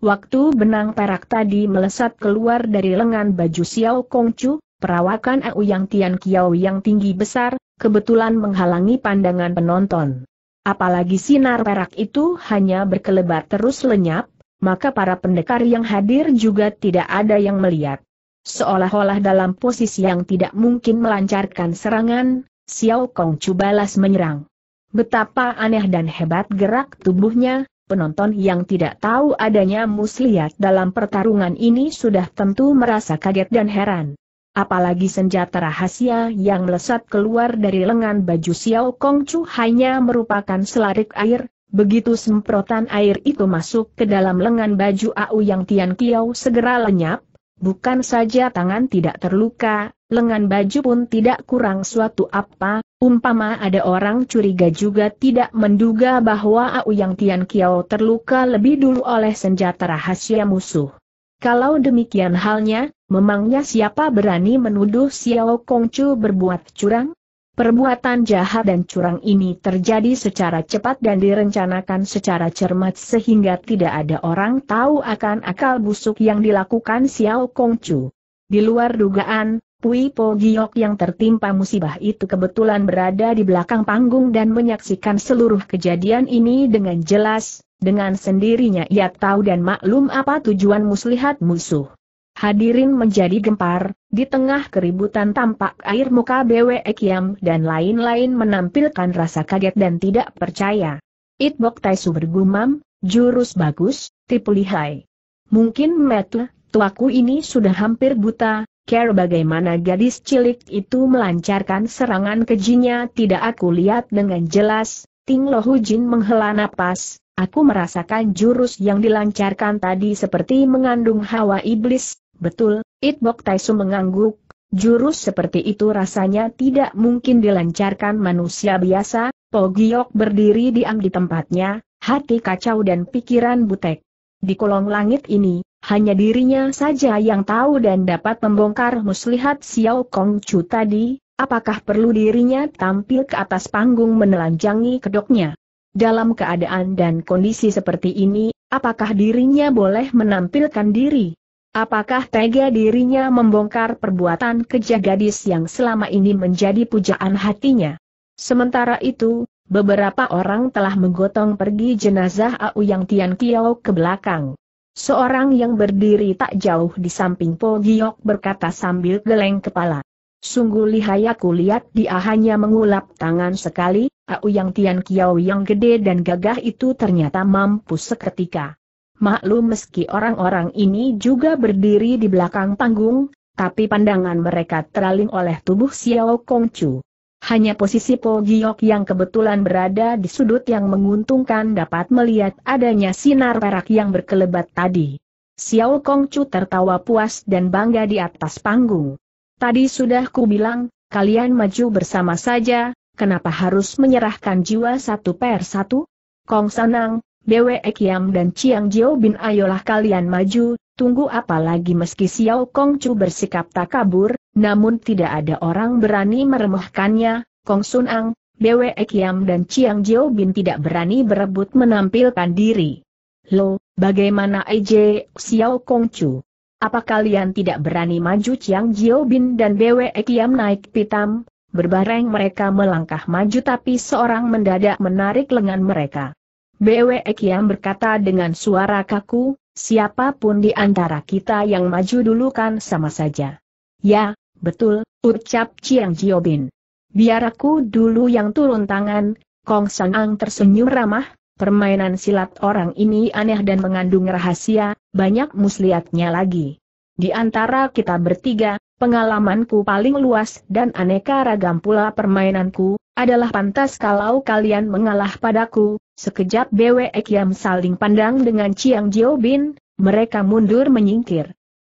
Waktu benang perak tadi melesat keluar dari lengan baju Xiao Kongcu, perawakan Au Yang Tian Kiao yang tinggi besar, kebetulan menghalangi pandangan penonton. Apalagi sinar perak itu hanya berkelebat terus lenyap, maka para pendekar yang hadir juga tidak ada yang melihat. Seolah-olah dalam posisi yang tidak mungkin melancarkan serangan, Xiao Kongcu balas menyerang. Betapa aneh dan hebat gerak tubuhnya, penonton yang tidak tahu adanya muslihat dalam pertarungan ini sudah tentu merasa kaget dan heran. Apalagi senjata rahasia yang melesat keluar dari lengan baju Xiao Kong Chu hanya merupakan selarik air, begitu semprotan air itu masuk ke dalam lengan baju Au Yang Tian Kiao segera lenyap, bukan saja tangan tidak terluka, lengan baju pun tidak kurang suatu apa, Umpama ada orang curiga juga tidak menduga bahwa Au Yang Tian Kiao terluka lebih dulu oleh senjata rahasia musuh. Kalau demikian halnya, memangnya siapa berani menuduh Xiao Kongcu berbuat curang? Perbuatan jahat dan curang ini terjadi secara cepat dan direncanakan secara cermat sehingga tidak ada orang tahu akan akal busuk yang dilakukan Xiao Kongcu. Di luar dugaan, Pui Po Giok yang tertimpa musibah itu kebetulan berada di belakang panggung dan menyaksikan seluruh kejadian ini dengan jelas, dengan sendirinya ia tahu dan maklum apa tujuan muslihat musuh. Hadirin menjadi gempar, di tengah keributan tampak air muka BW Ekiam dan lain-lain menampilkan rasa kaget dan tidak percaya. Itbok Taisu bergumam, jurus bagus, tipu lihai. Mungkin metu, tuaku ini sudah hampir buta, care bagaimana gadis cilik itu melancarkan serangan kejinya tidak aku lihat dengan jelas, Ting Lohu Jin menghela napas, aku merasakan jurus yang dilancarkan tadi seperti mengandung hawa iblis, betul, It Bok Taisu mengangguk, jurus seperti itu rasanya tidak mungkin dilancarkan manusia biasa, Po Giok berdiri diam di tempatnya, hati kacau dan pikiran butek. Di kolong langit ini, hanya dirinya saja yang tahu dan dapat membongkar muslihat Xiao Kong Chu tadi, apakah perlu dirinya tampil ke atas panggung menelanjangi kedoknya. Dalam keadaan dan kondisi seperti ini, apakah dirinya boleh menampilkan diri? Apakah tega dirinya membongkar perbuatan keja gadis yang selama ini menjadi pujaan hatinya? Sementara itu, beberapa orang telah menggotong pergi jenazah Au Yang Tian Kiao ke belakang. Seorang yang berdiri tak jauh di samping Po Giok berkata sambil geleng kepala. Sungguh lihai aku lihat dia hanya mengulap tangan sekali, Au Yang Tian Kiao yang gede dan gagah itu ternyata mampu seketika. Maklum meski orang-orang ini juga berdiri di belakang panggung, tapi pandangan mereka teraling oleh tubuh Xiao Chu. Hanya posisi Po Giok yang kebetulan berada di sudut yang menguntungkan dapat melihat adanya sinar perak yang berkelebat tadi. Xiao Kongcu tertawa puas dan bangga di atas panggung. Tadi sudah ku bilang, kalian maju bersama saja, kenapa harus menyerahkan jiwa satu per satu? Kong Sanang, Bwe Ekiam dan Chiang Jiao Bin ayolah kalian maju, tunggu apa lagi meski Xiao Kongcu bersikap takabur, namun tidak ada orang berani meremehkannya, Kong Sun Ang, Bwe Kiam dan Chiang Jiao Bin tidak berani berebut menampilkan diri. Lo, bagaimana Ej Xiao Kong Chu? Apa kalian tidak berani maju Chiang Jiao Bin dan Bwe Kiam naik pitam? Berbareng mereka melangkah maju tapi seorang mendadak menarik lengan mereka. Bwe Kiam berkata dengan suara kaku, siapapun di antara kita yang maju dulu kan sama saja. Ya, Betul, ucap Chiang Jiobin. Biar aku dulu yang turun tangan, Kong San Ang tersenyum ramah, permainan silat orang ini aneh dan mengandung rahasia, banyak muslihatnya lagi. Di antara kita bertiga, pengalamanku paling luas dan aneka ragam pula permainanku, adalah pantas kalau kalian mengalah padaku. Sekejap Bwe Kiam saling pandang dengan Chiang Jiobin, mereka mundur menyingkir.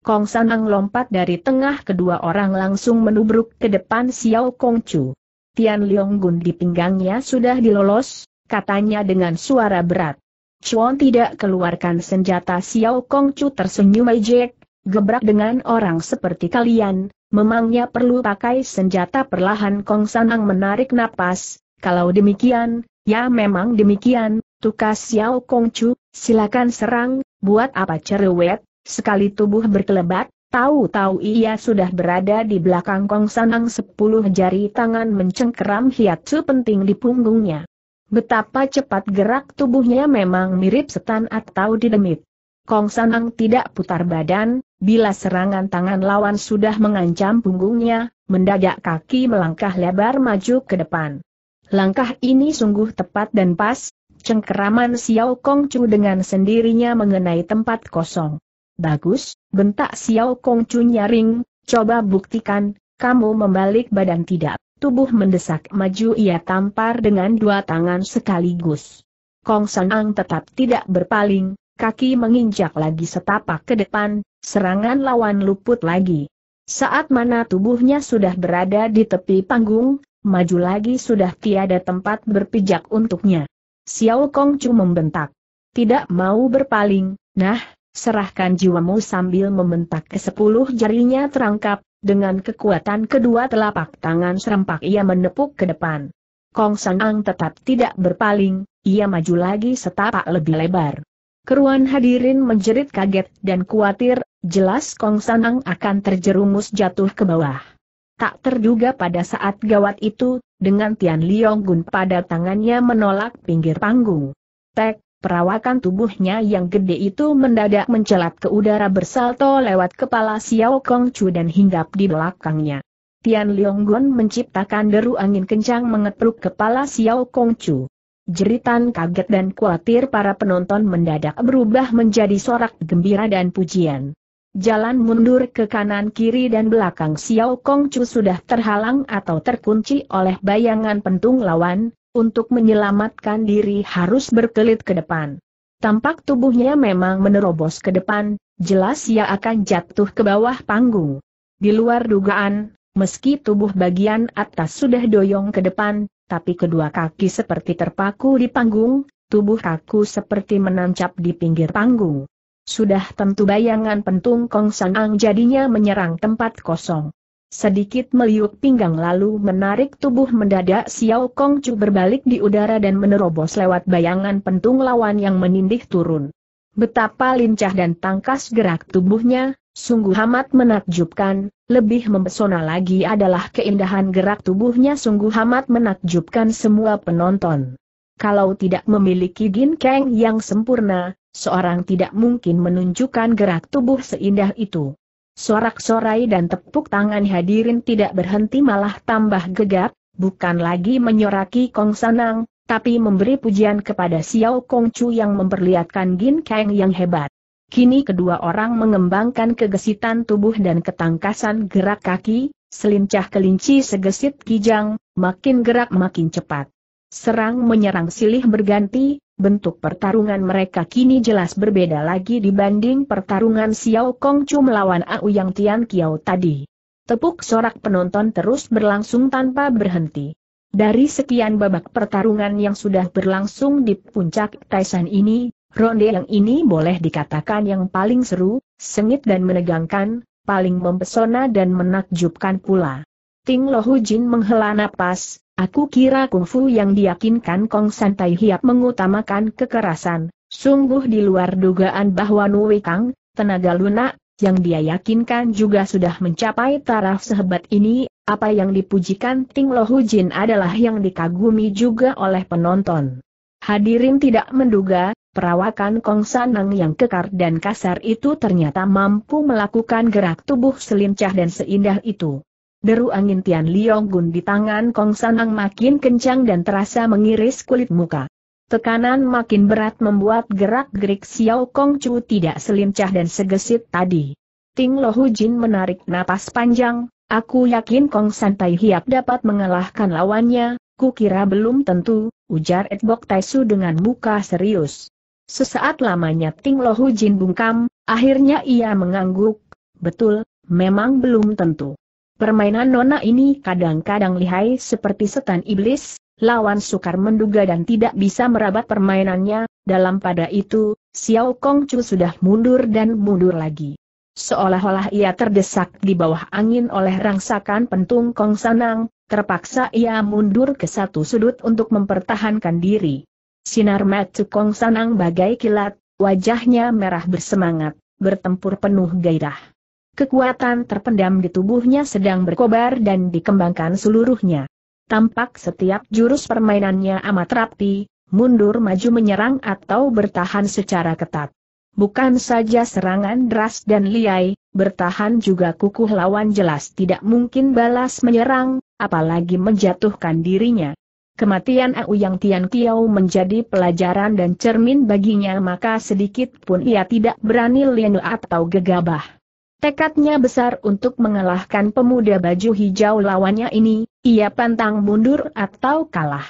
Kong Sanang lompat dari tengah kedua orang langsung menubruk ke depan Xiao Kong Chu. Tian Leong Gun di pinggangnya sudah dilolos, katanya dengan suara berat. Chuan tidak keluarkan senjata Xiao Kong Chu tersenyum ejek, gebrak dengan orang seperti kalian, memangnya perlu pakai senjata perlahan Kong Sanang menarik napas, kalau demikian, ya memang demikian, tukas Xiao Kong Chu, silakan serang, buat apa cerewet, Sekali tubuh berkelebat, tahu-tahu ia sudah berada di belakang Kong Sanang sepuluh jari tangan mencengkeram hiatsu penting di punggungnya. Betapa cepat gerak tubuhnya memang mirip setan atau didemit. Kong Sanang tidak putar badan, bila serangan tangan lawan sudah mengancam punggungnya, mendadak kaki melangkah lebar maju ke depan. Langkah ini sungguh tepat dan pas, cengkeraman Xiao Kong Chu dengan sendirinya mengenai tempat kosong. Bagus, bentak Xiao Kong Chun nyaring, coba buktikan, kamu membalik badan tidak. Tubuh mendesak maju ia tampar dengan dua tangan sekaligus. Kong San tetap tidak berpaling, kaki menginjak lagi setapak ke depan, serangan lawan luput lagi. Saat mana tubuhnya sudah berada di tepi panggung, maju lagi sudah tiada tempat berpijak untuknya. Xiao Kong Chu membentak. Tidak mau berpaling, nah, serahkan jiwamu sambil mementak. ke sepuluh jarinya terangkap, dengan kekuatan kedua telapak tangan serempak ia menepuk ke depan. Kong Sanang tetap tidak berpaling, ia maju lagi setapak lebih lebar. Keruan hadirin menjerit kaget dan khawatir, jelas Kong Sanang akan terjerumus jatuh ke bawah. Tak terduga pada saat gawat itu, dengan Tian Liong Gun pada tangannya menolak pinggir panggung. Tek, Perawakan tubuhnya yang gede itu mendadak mencelat ke udara bersalto lewat kepala Xiao Kong Chu dan hinggap di belakangnya. Tian Leonggun menciptakan deru angin kencang mengetruk kepala Xiao Kong Chu. Jeritan kaget dan khawatir para penonton mendadak berubah menjadi sorak gembira dan pujian. Jalan mundur ke kanan kiri dan belakang Xiao Kong Chu sudah terhalang atau terkunci oleh bayangan pentung lawan, untuk menyelamatkan diri harus berkelit ke depan. Tampak tubuhnya memang menerobos ke depan, jelas ia akan jatuh ke bawah panggung. Di luar dugaan, meski tubuh bagian atas sudah doyong ke depan, tapi kedua kaki seperti terpaku di panggung, tubuh kaku seperti menancap di pinggir panggung. Sudah tentu bayangan pentung Kong Ang jadinya menyerang tempat kosong. Sedikit meliuk pinggang lalu menarik tubuh mendadak Xiao Kong Chu berbalik di udara dan menerobos lewat bayangan pentung lawan yang menindih turun. Betapa lincah dan tangkas gerak tubuhnya, sungguh amat menakjubkan, lebih mempesona lagi adalah keindahan gerak tubuhnya sungguh amat menakjubkan semua penonton. Kalau tidak memiliki ginkeng yang sempurna, seorang tidak mungkin menunjukkan gerak tubuh seindah itu. Sorak-sorai dan tepuk tangan hadirin tidak berhenti malah tambah gegap, bukan lagi menyoraki Kong Sanang, tapi memberi pujian kepada Xiao Kong Chu yang memperlihatkan Gin Kang yang hebat. Kini kedua orang mengembangkan kegesitan tubuh dan ketangkasan gerak kaki, selincah kelinci segesit kijang, makin gerak makin cepat. Serang menyerang silih berganti, bentuk pertarungan mereka kini jelas berbeda lagi dibanding pertarungan Xiao Kong Chu melawan Au Yang Tian Kiao tadi. Tepuk sorak penonton terus berlangsung tanpa berhenti. Dari sekian babak pertarungan yang sudah berlangsung di puncak Taishan ini, ronde yang ini boleh dikatakan yang paling seru, sengit dan menegangkan, paling mempesona dan menakjubkan pula. Ting Lohu Jin menghela napas, Aku kira kungfu yang diyakinkan Kong Santai Hiap mengutamakan kekerasan, sungguh di luar dugaan bahwa Nui Kang, tenaga lunak, yang dia yakinkan juga sudah mencapai taraf sehebat ini, apa yang dipujikan Ting Lo Jin adalah yang dikagumi juga oleh penonton. Hadirin tidak menduga, perawakan Kong Sanang yang kekar dan kasar itu ternyata mampu melakukan gerak tubuh selincah dan seindah itu. Deru angin Tian Gun di tangan Kong Sanang makin kencang dan terasa mengiris kulit muka. Tekanan makin berat membuat gerak-gerik Xiao Kong Chu tidak selincah dan segesit tadi. Ting Lohu Jin menarik napas panjang, aku yakin Kong San Tai Hiap dapat mengalahkan lawannya, Ku kira belum tentu, ujar Ed Tai Taisu dengan muka serius. Sesaat lamanya Ting Lohu Jin bungkam, akhirnya ia mengangguk, betul, memang belum tentu. Permainan nona ini kadang-kadang lihai seperti setan iblis, lawan sukar menduga dan tidak bisa merabat permainannya, dalam pada itu, Xiao Kong sudah mundur dan mundur lagi. Seolah-olah ia terdesak di bawah angin oleh rangsakan pentung Kong Sanang, terpaksa ia mundur ke satu sudut untuk mempertahankan diri. Sinar mata Kong Sanang bagai kilat, wajahnya merah bersemangat, bertempur penuh gairah. Kekuatan terpendam di tubuhnya sedang berkobar dan dikembangkan seluruhnya. Tampak setiap jurus permainannya amat rapi, mundur maju menyerang atau bertahan secara ketat. Bukan saja serangan deras dan liai, bertahan juga kukuh lawan jelas tidak mungkin balas menyerang, apalagi menjatuhkan dirinya. Kematian Au Yang Tian Tiao menjadi pelajaran dan cermin baginya maka sedikit pun ia tidak berani lienu atau gegabah. Tekadnya besar untuk mengalahkan pemuda baju hijau lawannya ini, ia pantang mundur atau kalah.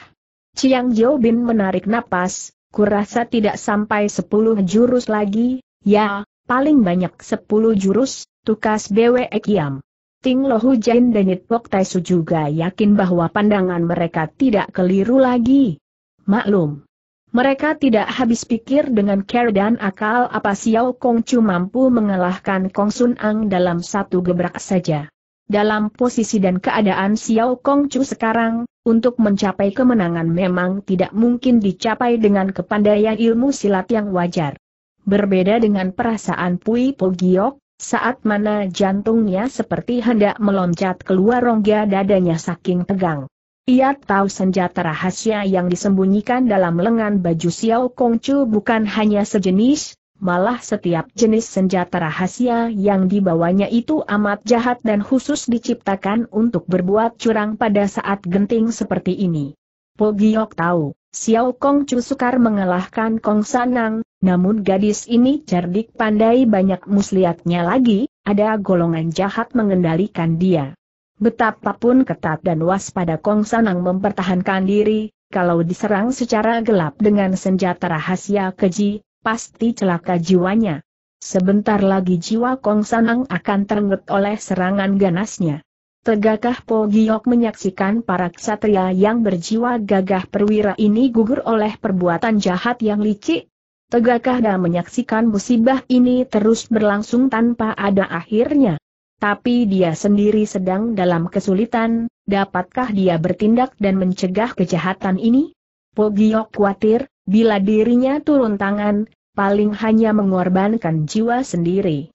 Chiang Jiao Bin menarik napas, kurasa tidak sampai sepuluh jurus lagi, ya, paling banyak sepuluh jurus, tukas BWE Kiam. Ting Lohu Jain dan Nitpok Taisu juga yakin bahwa pandangan mereka tidak keliru lagi. Maklum, mereka tidak habis pikir dengan care dan akal apa Xiao chu mampu mengalahkan Kong Sun Ang dalam satu gebrak saja. Dalam posisi dan keadaan Xiao chu sekarang, untuk mencapai kemenangan memang tidak mungkin dicapai dengan kepandaian ilmu silat yang wajar. Berbeda dengan perasaan Pui Pogiok, saat mana jantungnya seperti hendak meloncat keluar rongga dadanya saking tegang. Ia tahu senjata rahasia yang disembunyikan dalam lengan baju Xiao Kongcu bukan hanya sejenis, malah setiap jenis senjata rahasia yang dibawanya itu amat jahat dan khusus diciptakan untuk berbuat curang pada saat genting seperti ini. Po Giok tahu, Xiao Kongcu sukar mengalahkan Kong Sanang, namun gadis ini cerdik pandai banyak muslihatnya lagi, ada golongan jahat mengendalikan dia. Betapapun ketat dan waspada Kong Sanang mempertahankan diri, kalau diserang secara gelap dengan senjata rahasia keji, pasti celaka jiwanya. Sebentar lagi jiwa Kong Sanang akan terenggut oleh serangan ganasnya. Tegakah Po Giok menyaksikan para ksatria yang berjiwa gagah perwira ini gugur oleh perbuatan jahat yang licik? Tegakah dia menyaksikan musibah ini terus berlangsung tanpa ada akhirnya? tapi dia sendiri sedang dalam kesulitan, dapatkah dia bertindak dan mencegah kejahatan ini? Pogiok khawatir, bila dirinya turun tangan, paling hanya mengorbankan jiwa sendiri.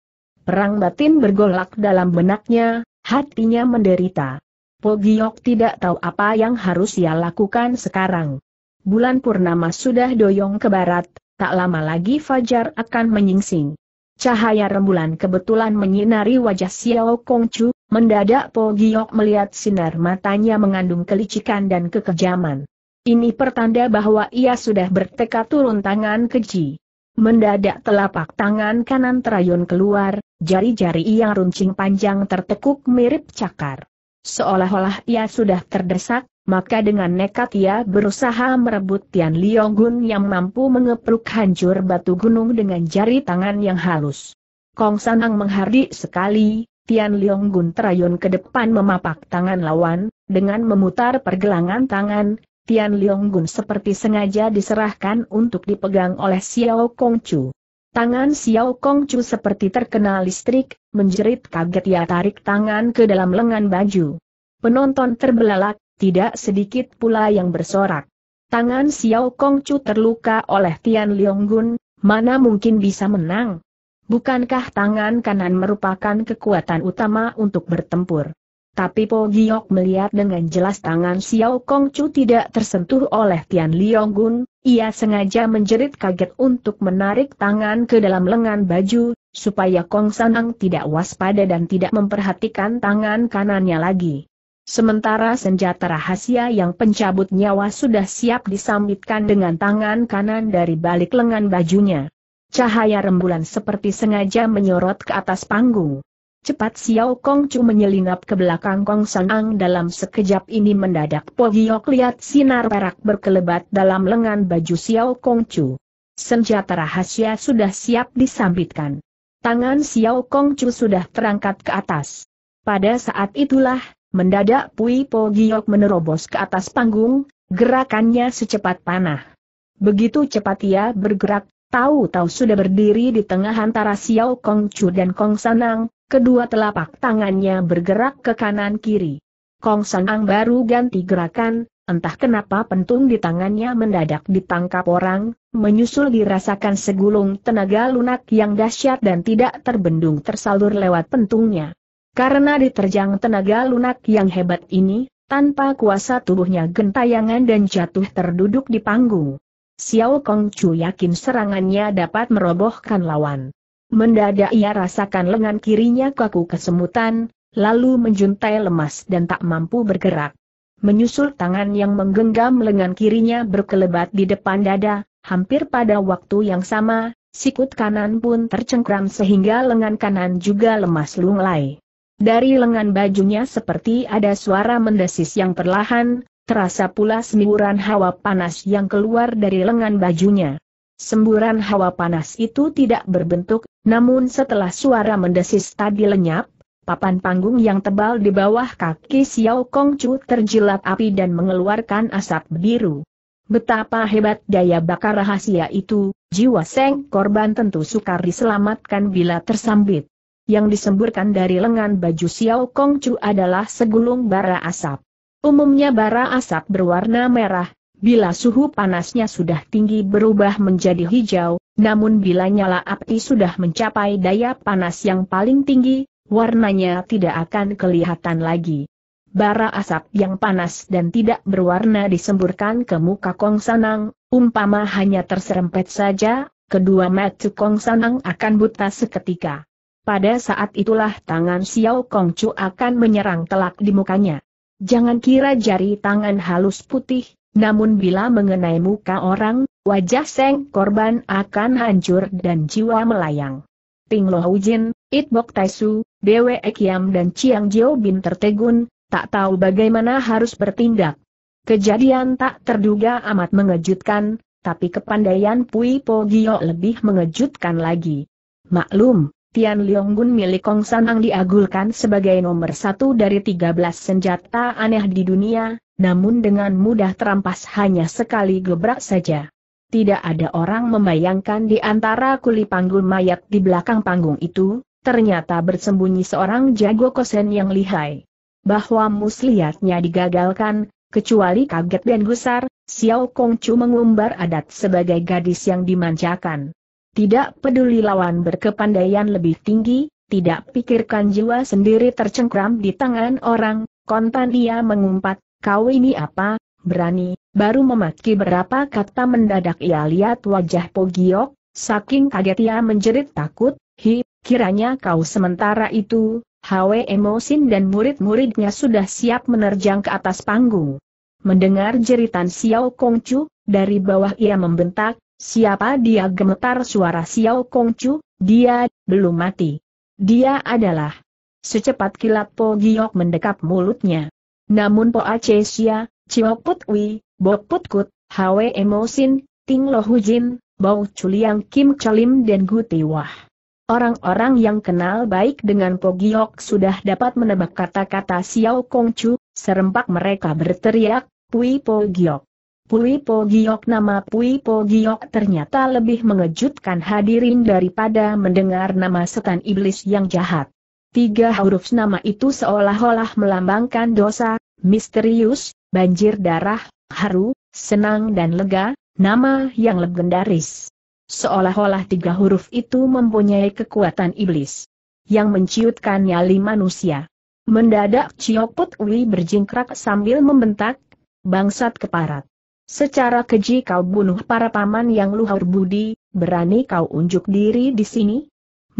Perang batin bergolak dalam benaknya, hatinya menderita. Pogiok tidak tahu apa yang harus ia lakukan sekarang. Bulan purnama sudah doyong ke barat, tak lama lagi Fajar akan menyingsing. Cahaya rembulan kebetulan menyinari wajah Xiao Kongchu, mendadak Po Giok melihat sinar matanya mengandung kelicikan dan kekejaman. Ini pertanda bahwa ia sudah bertekad turun tangan keji. Mendadak telapak tangan kanan terayun keluar, jari-jari yang runcing panjang tertekuk mirip cakar. Seolah-olah ia sudah terdesak, maka dengan nekat ia berusaha merebut Tian Lionggun yang mampu mengepruk hancur batu gunung dengan jari tangan yang halus. Kong Sanang menghardik sekali, Tian Lionggun terayun ke depan memapak tangan lawan, dengan memutar pergelangan tangan, Tian Lionggun seperti sengaja diserahkan untuk dipegang oleh Xiao Kong Chu. Tangan Xiao Kong Chu seperti terkena listrik, menjerit kaget ia tarik tangan ke dalam lengan baju. Penonton terbelalak, tidak sedikit pula yang bersorak. Tangan Xiao Kongcu terluka oleh Tian Lionggun, mana mungkin bisa menang? Bukankah tangan kanan merupakan kekuatan utama untuk bertempur? Tapi Po Giok melihat dengan jelas tangan Xiao Kongcu tidak tersentuh oleh Tian Lionggun, ia sengaja menjerit kaget untuk menarik tangan ke dalam lengan baju, supaya Kong Sanang tidak waspada dan tidak memperhatikan tangan kanannya lagi. Sementara senjata rahasia yang pencabut nyawa sudah siap disambitkan dengan tangan kanan dari balik lengan bajunya. Cahaya rembulan seperti sengaja menyorot ke atas panggung. Cepat Xiao Kong Chu menyelinap ke belakang Kong San Ang dalam sekejap ini mendadak Po Giok lihat sinar perak berkelebat dalam lengan baju Xiao Kong Chu. Senjata rahasia sudah siap disambitkan. Tangan Xiao Kong Chu sudah terangkat ke atas. Pada saat itulah, Mendadak Pui Po Giok menerobos ke atas panggung, gerakannya secepat panah. Begitu cepat ia bergerak, tahu-tahu sudah berdiri di tengah antara Xiao Kong Chu dan Kong Sanang, kedua telapak tangannya bergerak ke kanan-kiri. Kong Sanang baru ganti gerakan, entah kenapa pentung di tangannya mendadak ditangkap orang, menyusul dirasakan segulung tenaga lunak yang dahsyat dan tidak terbendung tersalur lewat pentungnya. Karena diterjang tenaga lunak yang hebat ini, tanpa kuasa tubuhnya gentayangan dan jatuh terduduk di panggung. Xiao Kong Chu yakin serangannya dapat merobohkan lawan. Mendadak ia rasakan lengan kirinya kaku kesemutan, lalu menjuntai lemas dan tak mampu bergerak. Menyusul tangan yang menggenggam lengan kirinya berkelebat di depan dada, hampir pada waktu yang sama, sikut kanan pun tercengkram sehingga lengan kanan juga lemas lunglai. Dari lengan bajunya seperti ada suara mendesis yang perlahan, terasa pula semburan hawa panas yang keluar dari lengan bajunya. Semburan hawa panas itu tidak berbentuk, namun setelah suara mendesis tadi lenyap, papan panggung yang tebal di bawah kaki Xiao Kongcu terjilat api dan mengeluarkan asap biru. Betapa hebat daya bakar rahasia itu, jiwa Seng korban tentu sukar diselamatkan bila tersambit yang disemburkan dari lengan baju Xiao Kong Chu adalah segulung bara asap. Umumnya bara asap berwarna merah, bila suhu panasnya sudah tinggi berubah menjadi hijau, namun bila nyala api sudah mencapai daya panas yang paling tinggi, warnanya tidak akan kelihatan lagi. Bara asap yang panas dan tidak berwarna disemburkan ke muka Kong Sanang, umpama hanya terserempet saja, kedua mata Kong Sanang akan buta seketika. Pada saat itulah tangan Xiao Kong Chu akan menyerang telak di mukanya. Jangan kira jari tangan halus putih, namun bila mengenai muka orang, wajah Seng korban akan hancur dan jiwa melayang. Ping Lo Jin, It Bok Tai Su, Bwe Kiam dan Chiang Jiao Bin tertegun, tak tahu bagaimana harus bertindak. Kejadian tak terduga amat mengejutkan, tapi kepandaian Pui Po Gio lebih mengejutkan lagi. Maklum, Tian Leonggun milik Kong Sanang diagulkan sebagai nomor satu dari tiga belas senjata aneh di dunia, namun dengan mudah terampas hanya sekali gebrak saja. Tidak ada orang membayangkan di antara kuli panggul mayat di belakang panggung itu, ternyata bersembunyi seorang jago kosen yang lihai. Bahwa muslihatnya digagalkan, kecuali kaget dan Gusar, Xiao Kongcu mengumbar adat sebagai gadis yang dimanjakan. Tidak peduli lawan berkepandaian lebih tinggi, tidak pikirkan jiwa sendiri tercengkram di tangan orang, kontan ia mengumpat, kau ini apa, berani, baru memaki berapa kata mendadak ia lihat wajah Pogiok, saking kaget ia menjerit takut, hi, kiranya kau sementara itu, Hwe Emosin dan murid-muridnya sudah siap menerjang ke atas panggung. Mendengar jeritan Xiao Kongcu, dari bawah ia membentak, Siapa dia gemetar suara Xiao Kongcu, dia, belum mati. Dia adalah. Secepat kilat Po Giok mendekap mulutnya. Namun Po Ace Xia, Chiok Put Wi, Bo Put Kut, Hwe Emosin, Ting Lo Hujin, Bau Chuliang Kim Chalim dan Gu Wah. Orang-orang yang kenal baik dengan Po Giok sudah dapat menebak kata-kata Xiao Kongcu, serempak mereka berteriak, Pui Po Giok. Pui Po Giok Nama Pui Po Giok ternyata lebih mengejutkan hadirin daripada mendengar nama setan iblis yang jahat. Tiga huruf nama itu seolah-olah melambangkan dosa, misterius, banjir darah, haru, senang dan lega, nama yang legendaris. Seolah-olah tiga huruf itu mempunyai kekuatan iblis yang menciutkan nyali manusia. Mendadak Cioput Wi berjingkrak sambil membentak, bangsat keparat. Secara keji kau bunuh para paman yang luhur budi, berani kau unjuk diri di sini?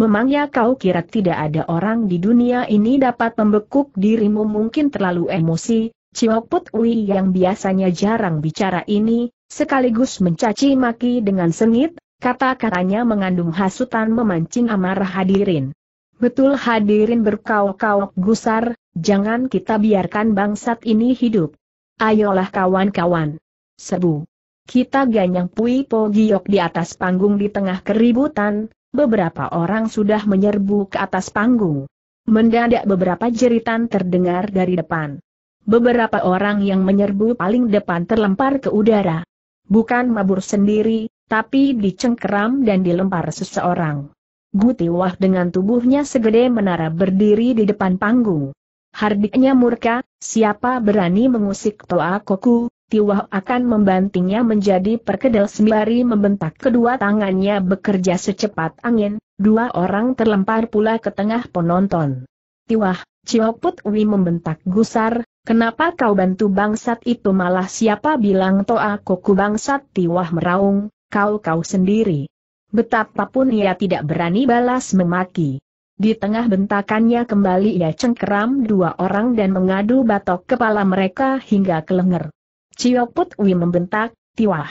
Memangnya kau kira tidak ada orang di dunia ini dapat membekuk dirimu mungkin terlalu emosi, Cioput Ui yang biasanya jarang bicara ini, sekaligus mencaci maki dengan sengit, kata-katanya mengandung hasutan memancing amarah hadirin. Betul hadirin berkauk-kauk gusar, jangan kita biarkan bangsat ini hidup. Ayolah kawan-kawan sebu. Kita ganyang Pui Po Giok di atas panggung di tengah keributan, beberapa orang sudah menyerbu ke atas panggung. Mendadak beberapa jeritan terdengar dari depan. Beberapa orang yang menyerbu paling depan terlempar ke udara. Bukan mabur sendiri, tapi dicengkeram dan dilempar seseorang. Gutiwah dengan tubuhnya segede menara berdiri di depan panggung. Hardiknya murka, siapa berani mengusik Toa Koku, Tiwah akan membantingnya menjadi perkedel sembari membentak kedua tangannya bekerja secepat angin, dua orang terlempar pula ke tengah penonton. Tiwah, Cioput Wi membentak gusar, kenapa kau bantu bangsat itu malah siapa bilang toa koku bangsat Tiwah meraung, kau-kau sendiri. Betapapun ia tidak berani balas memaki. Di tengah bentakannya kembali ia cengkeram dua orang dan mengadu batok kepala mereka hingga kelenger. Cio Put Wi membentak, Tiwah.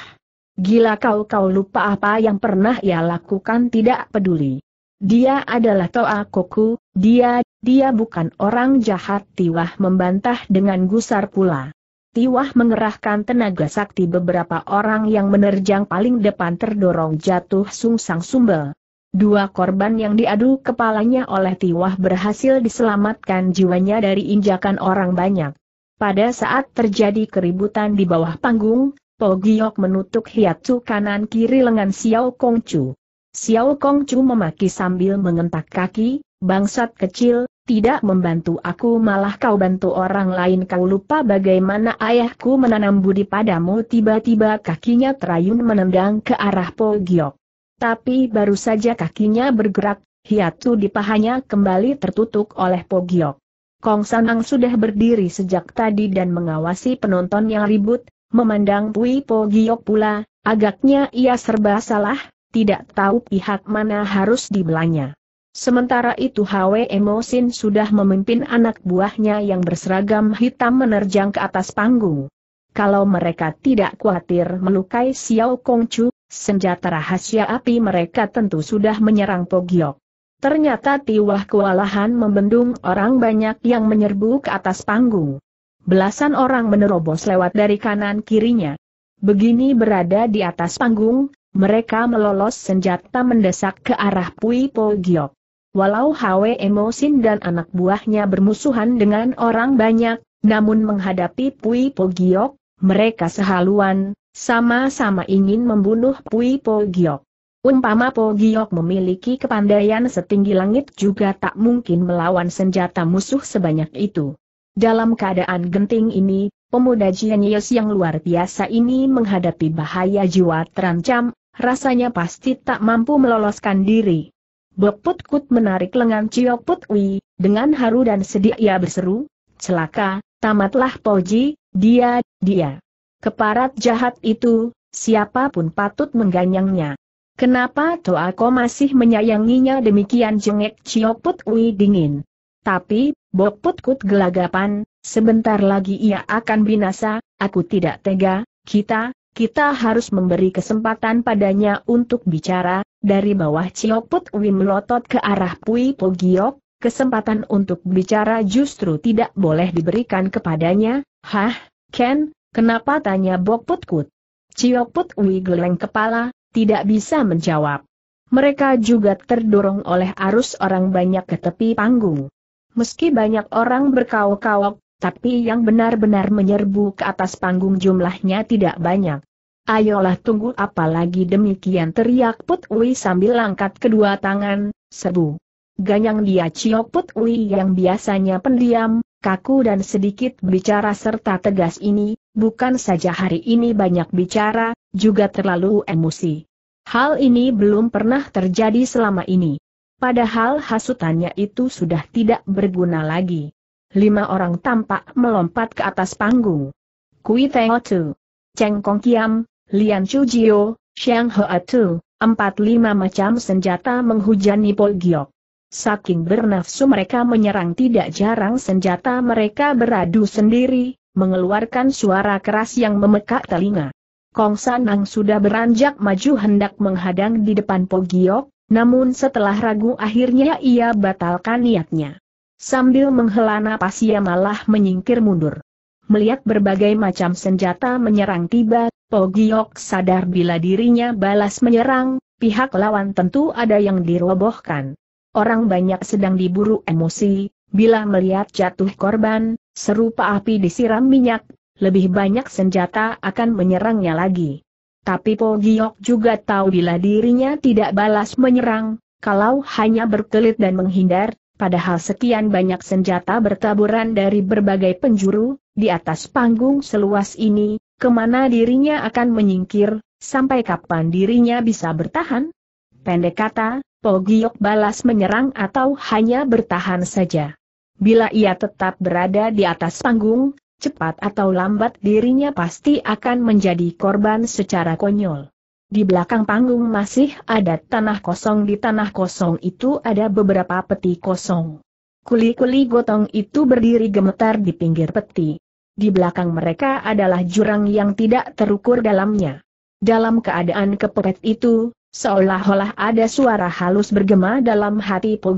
Gila kau kau lupa apa yang pernah ia lakukan tidak peduli. Dia adalah Toa Koku, dia, dia bukan orang jahat Tiwah membantah dengan gusar pula. Tiwah mengerahkan tenaga sakti beberapa orang yang menerjang paling depan terdorong jatuh sungsang sumbel. Dua korban yang diadu kepalanya oleh Tiwah berhasil diselamatkan jiwanya dari injakan orang banyak. Pada saat terjadi keributan di bawah panggung, Po Giok menutup hiatu kanan kiri lengan Xiao Kongcu. Xiao Kongcu memaki sambil mengentak kaki, bangsat kecil, tidak membantu aku malah kau bantu orang lain kau lupa bagaimana ayahku menanam budi padamu tiba-tiba kakinya terayun menendang ke arah Po Giok. Tapi baru saja kakinya bergerak, hiatu di pahanya kembali tertutup oleh Po Giok. Kong Sanang sudah berdiri sejak tadi dan mengawasi penonton yang ribut, memandang Pui Po Giok pula, agaknya ia serba salah, tidak tahu pihak mana harus dibelanya. Sementara itu Hwe Emosin sudah memimpin anak buahnya yang berseragam hitam menerjang ke atas panggung. Kalau mereka tidak khawatir melukai Xiao Kongchu, senjata rahasia api mereka tentu sudah menyerang Pogiok. Ternyata Tiwah kewalahan membendung orang banyak yang menyerbu ke atas panggung. Belasan orang menerobos lewat dari kanan kirinya. Begini berada di atas panggung, mereka melolos senjata mendesak ke arah Pui Po Giok. Walau Hwe Emosin dan anak buahnya bermusuhan dengan orang banyak, namun menghadapi Pui Po Giok, mereka sehaluan, sama-sama ingin membunuh Pui Po Giok. Umpama Po Giok memiliki kepandaian setinggi langit juga tak mungkin melawan senjata musuh sebanyak itu. Dalam keadaan genting ini, pemuda jenius yang luar biasa ini menghadapi bahaya jiwa terancam, rasanya pasti tak mampu meloloskan diri. Beput Kut menarik lengan Ciok Put Wi, dengan haru dan sedih ia berseru, celaka, tamatlah Poji, dia, dia. Keparat jahat itu, siapapun patut mengganyangnya. Kenapa aku masih menyayanginya demikian jengek Cioput Wi dingin. Tapi, Boput Kut gelagapan, sebentar lagi ia akan binasa, aku tidak tega, kita, kita harus memberi kesempatan padanya untuk bicara, dari bawah Cioput Wi melotot ke arah Pui Pogiok, kesempatan untuk bicara justru tidak boleh diberikan kepadanya, hah, Ken, kenapa tanya Boput Kut? Cioput Wi geleng kepala, tidak bisa menjawab. Mereka juga terdorong oleh arus orang banyak ke tepi panggung. Meski banyak orang berkawak-kawak, tapi yang benar-benar menyerbu ke atas panggung jumlahnya tidak banyak. Ayolah tunggu apalagi demikian teriak Put sambil angkat kedua tangan, sebu. Ganyang dia Ciok Put yang biasanya pendiam, kaku dan sedikit bicara serta tegas ini, bukan saja hari ini banyak bicara, juga terlalu emosi. Hal ini belum pernah terjadi selama ini. Padahal hasutannya itu sudah tidak berguna lagi. Lima orang tampak melompat ke atas panggung. Kui Teo Tu, Cheng Kong Kiam, Lian Chu Jio, Xiang Hoa Tu, empat lima macam senjata menghujani Pol Giok. Saking bernafsu mereka menyerang tidak jarang senjata mereka beradu sendiri, mengeluarkan suara keras yang memekak telinga. Kong Sanang sudah beranjak maju hendak menghadang di depan Pogiok, namun setelah ragu akhirnya ia batalkan niatnya. Sambil menghela napas ia malah menyingkir mundur. Melihat berbagai macam senjata menyerang tiba, Pogiok sadar bila dirinya balas menyerang, pihak lawan tentu ada yang dirobohkan. Orang banyak sedang diburu emosi, bila melihat jatuh korban, serupa api disiram minyak, lebih banyak senjata akan menyerangnya lagi. Tapi Po Giok juga tahu bila dirinya tidak balas menyerang, kalau hanya berkelit dan menghindar, padahal sekian banyak senjata bertaburan dari berbagai penjuru, di atas panggung seluas ini, kemana dirinya akan menyingkir, sampai kapan dirinya bisa bertahan? Pendek kata, Pogiok balas menyerang atau hanya bertahan saja. Bila ia tetap berada di atas panggung, cepat atau lambat dirinya pasti akan menjadi korban secara konyol. Di belakang panggung masih ada tanah kosong di tanah kosong itu ada beberapa peti kosong. Kuli-kuli gotong itu berdiri gemetar di pinggir peti. Di belakang mereka adalah jurang yang tidak terukur dalamnya. Dalam keadaan kepepet itu, Seolah-olah ada suara halus bergema dalam hati Po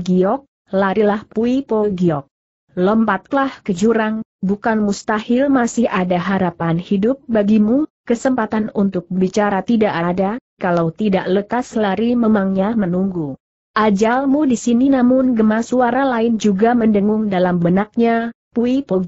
larilah Pui Po Lompatlah ke jurang, bukan mustahil masih ada harapan hidup bagimu, kesempatan untuk bicara tidak ada, kalau tidak lekas lari memangnya menunggu. Ajalmu di sini namun gema suara lain juga mendengung dalam benaknya, Pui Po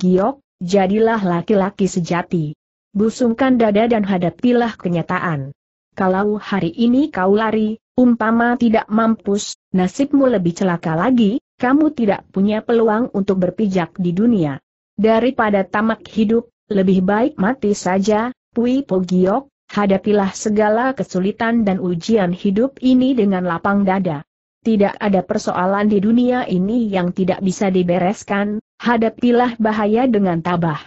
jadilah laki-laki sejati. Busungkan dada dan hadapilah kenyataan. Kalau hari ini kau lari, umpama tidak mampus, nasibmu lebih celaka lagi, kamu tidak punya peluang untuk berpijak di dunia. Daripada tamak hidup, lebih baik mati saja, Pui Pogiok, hadapilah segala kesulitan dan ujian hidup ini dengan lapang dada. Tidak ada persoalan di dunia ini yang tidak bisa dibereskan, hadapilah bahaya dengan tabah.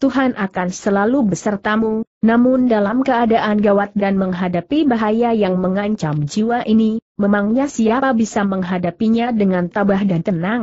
Tuhan akan selalu besertamu, namun dalam keadaan gawat dan menghadapi bahaya yang mengancam jiwa ini, memangnya siapa bisa menghadapinya dengan tabah dan tenang?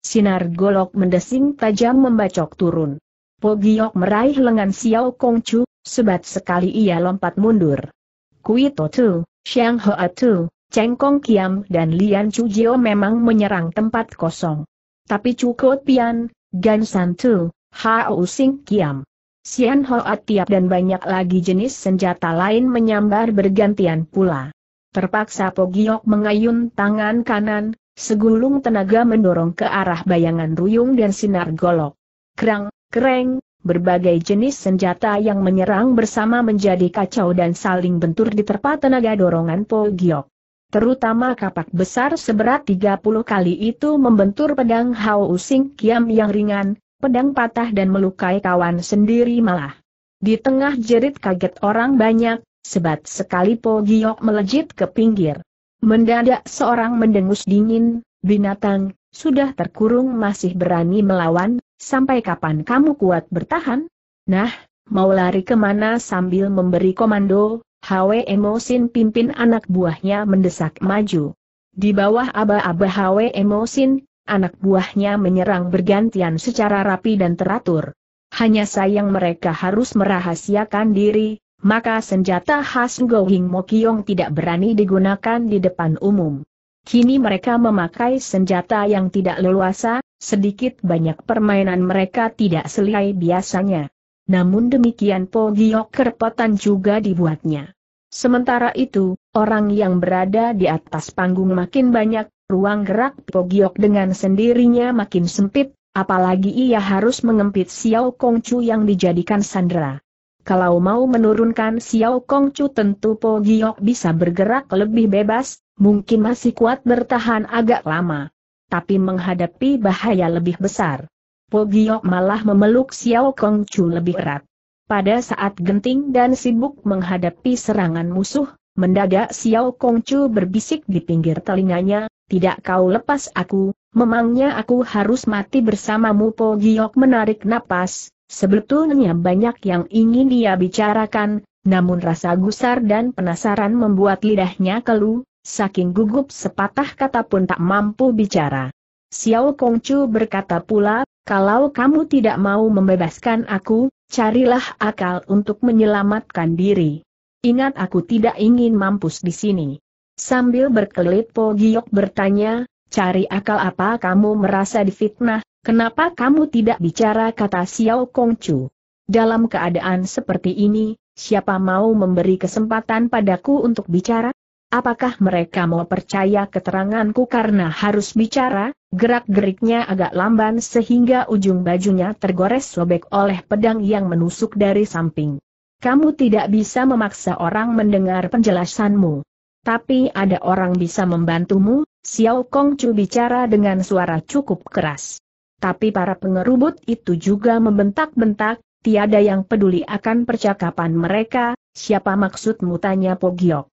Sinar golok mendesing tajam membacok turun. Pogiok meraih lengan Xiao Kongcu, sebat sekali ia lompat mundur. Kui Totu, Xiang Hoa Tu, Cheng Kong Kiam dan Lian Chu Jio memang menyerang tempat kosong. Tapi Chu Pian, Gan San Tu, Hao Sing Kiam. Sian Hoa Tiap dan banyak lagi jenis senjata lain menyambar bergantian pula. Terpaksa Pogiok mengayun tangan kanan, segulung tenaga mendorong ke arah bayangan Ruyung dan sinar golok. Kerang, kereng, berbagai jenis senjata yang menyerang bersama menjadi kacau dan saling bentur di terpa tenaga dorongan Pogiok. Terutama kapak besar seberat 30 kali itu membentur pedang Hao Sing Kiam yang ringan, pedang patah dan melukai kawan sendiri malah. Di tengah jerit kaget orang banyak, sebat sekali Po Giok melejit ke pinggir. Mendadak seorang mendengus dingin, binatang, sudah terkurung masih berani melawan, sampai kapan kamu kuat bertahan? Nah, mau lari kemana sambil memberi komando, Hwe Emosin pimpin anak buahnya mendesak maju. Di bawah aba-aba Hwe Emosin, anak buahnya menyerang bergantian secara rapi dan teratur. Hanya sayang mereka harus merahasiakan diri, maka senjata khas Gouhing Mokyong tidak berani digunakan di depan umum. Kini mereka memakai senjata yang tidak leluasa, sedikit banyak permainan mereka tidak selai biasanya. Namun demikian Po Giok kerepotan juga dibuatnya. Sementara itu, orang yang berada di atas panggung makin banyak, ruang gerak Pogiok dengan sendirinya makin sempit, apalagi ia harus mengempit Xiao Kongcu yang dijadikan sandera. Kalau mau menurunkan Xiao Kongcu tentu Pogiok bisa bergerak lebih bebas, mungkin masih kuat bertahan agak lama. Tapi menghadapi bahaya lebih besar. Pogiok malah memeluk Xiao Kongcu lebih erat. Pada saat genting dan sibuk menghadapi serangan musuh, mendadak Xiao Kongcu berbisik di pinggir telinganya, tidak kau lepas aku, memangnya aku harus mati bersamamu Po Giok menarik napas, sebetulnya banyak yang ingin dia bicarakan, namun rasa gusar dan penasaran membuat lidahnya keluh, saking gugup sepatah kata pun tak mampu bicara. Xiao Kongcu berkata pula, kalau kamu tidak mau membebaskan aku, carilah akal untuk menyelamatkan diri. Ingat aku tidak ingin mampus di sini. Sambil berkelit Po Giok bertanya, cari akal apa kamu merasa difitnah, kenapa kamu tidak bicara kata Xiao Chu? Dalam keadaan seperti ini, siapa mau memberi kesempatan padaku untuk bicara? Apakah mereka mau percaya keteranganku karena harus bicara? Gerak-geriknya agak lamban sehingga ujung bajunya tergores sobek oleh pedang yang menusuk dari samping. Kamu tidak bisa memaksa orang mendengar penjelasanmu. Tapi ada orang bisa membantumu, Xiao Kong Chu bicara dengan suara cukup keras. Tapi para pengerubut itu juga membentak-bentak, tiada yang peduli akan percakapan mereka, siapa maksudmu tanya Pogiok.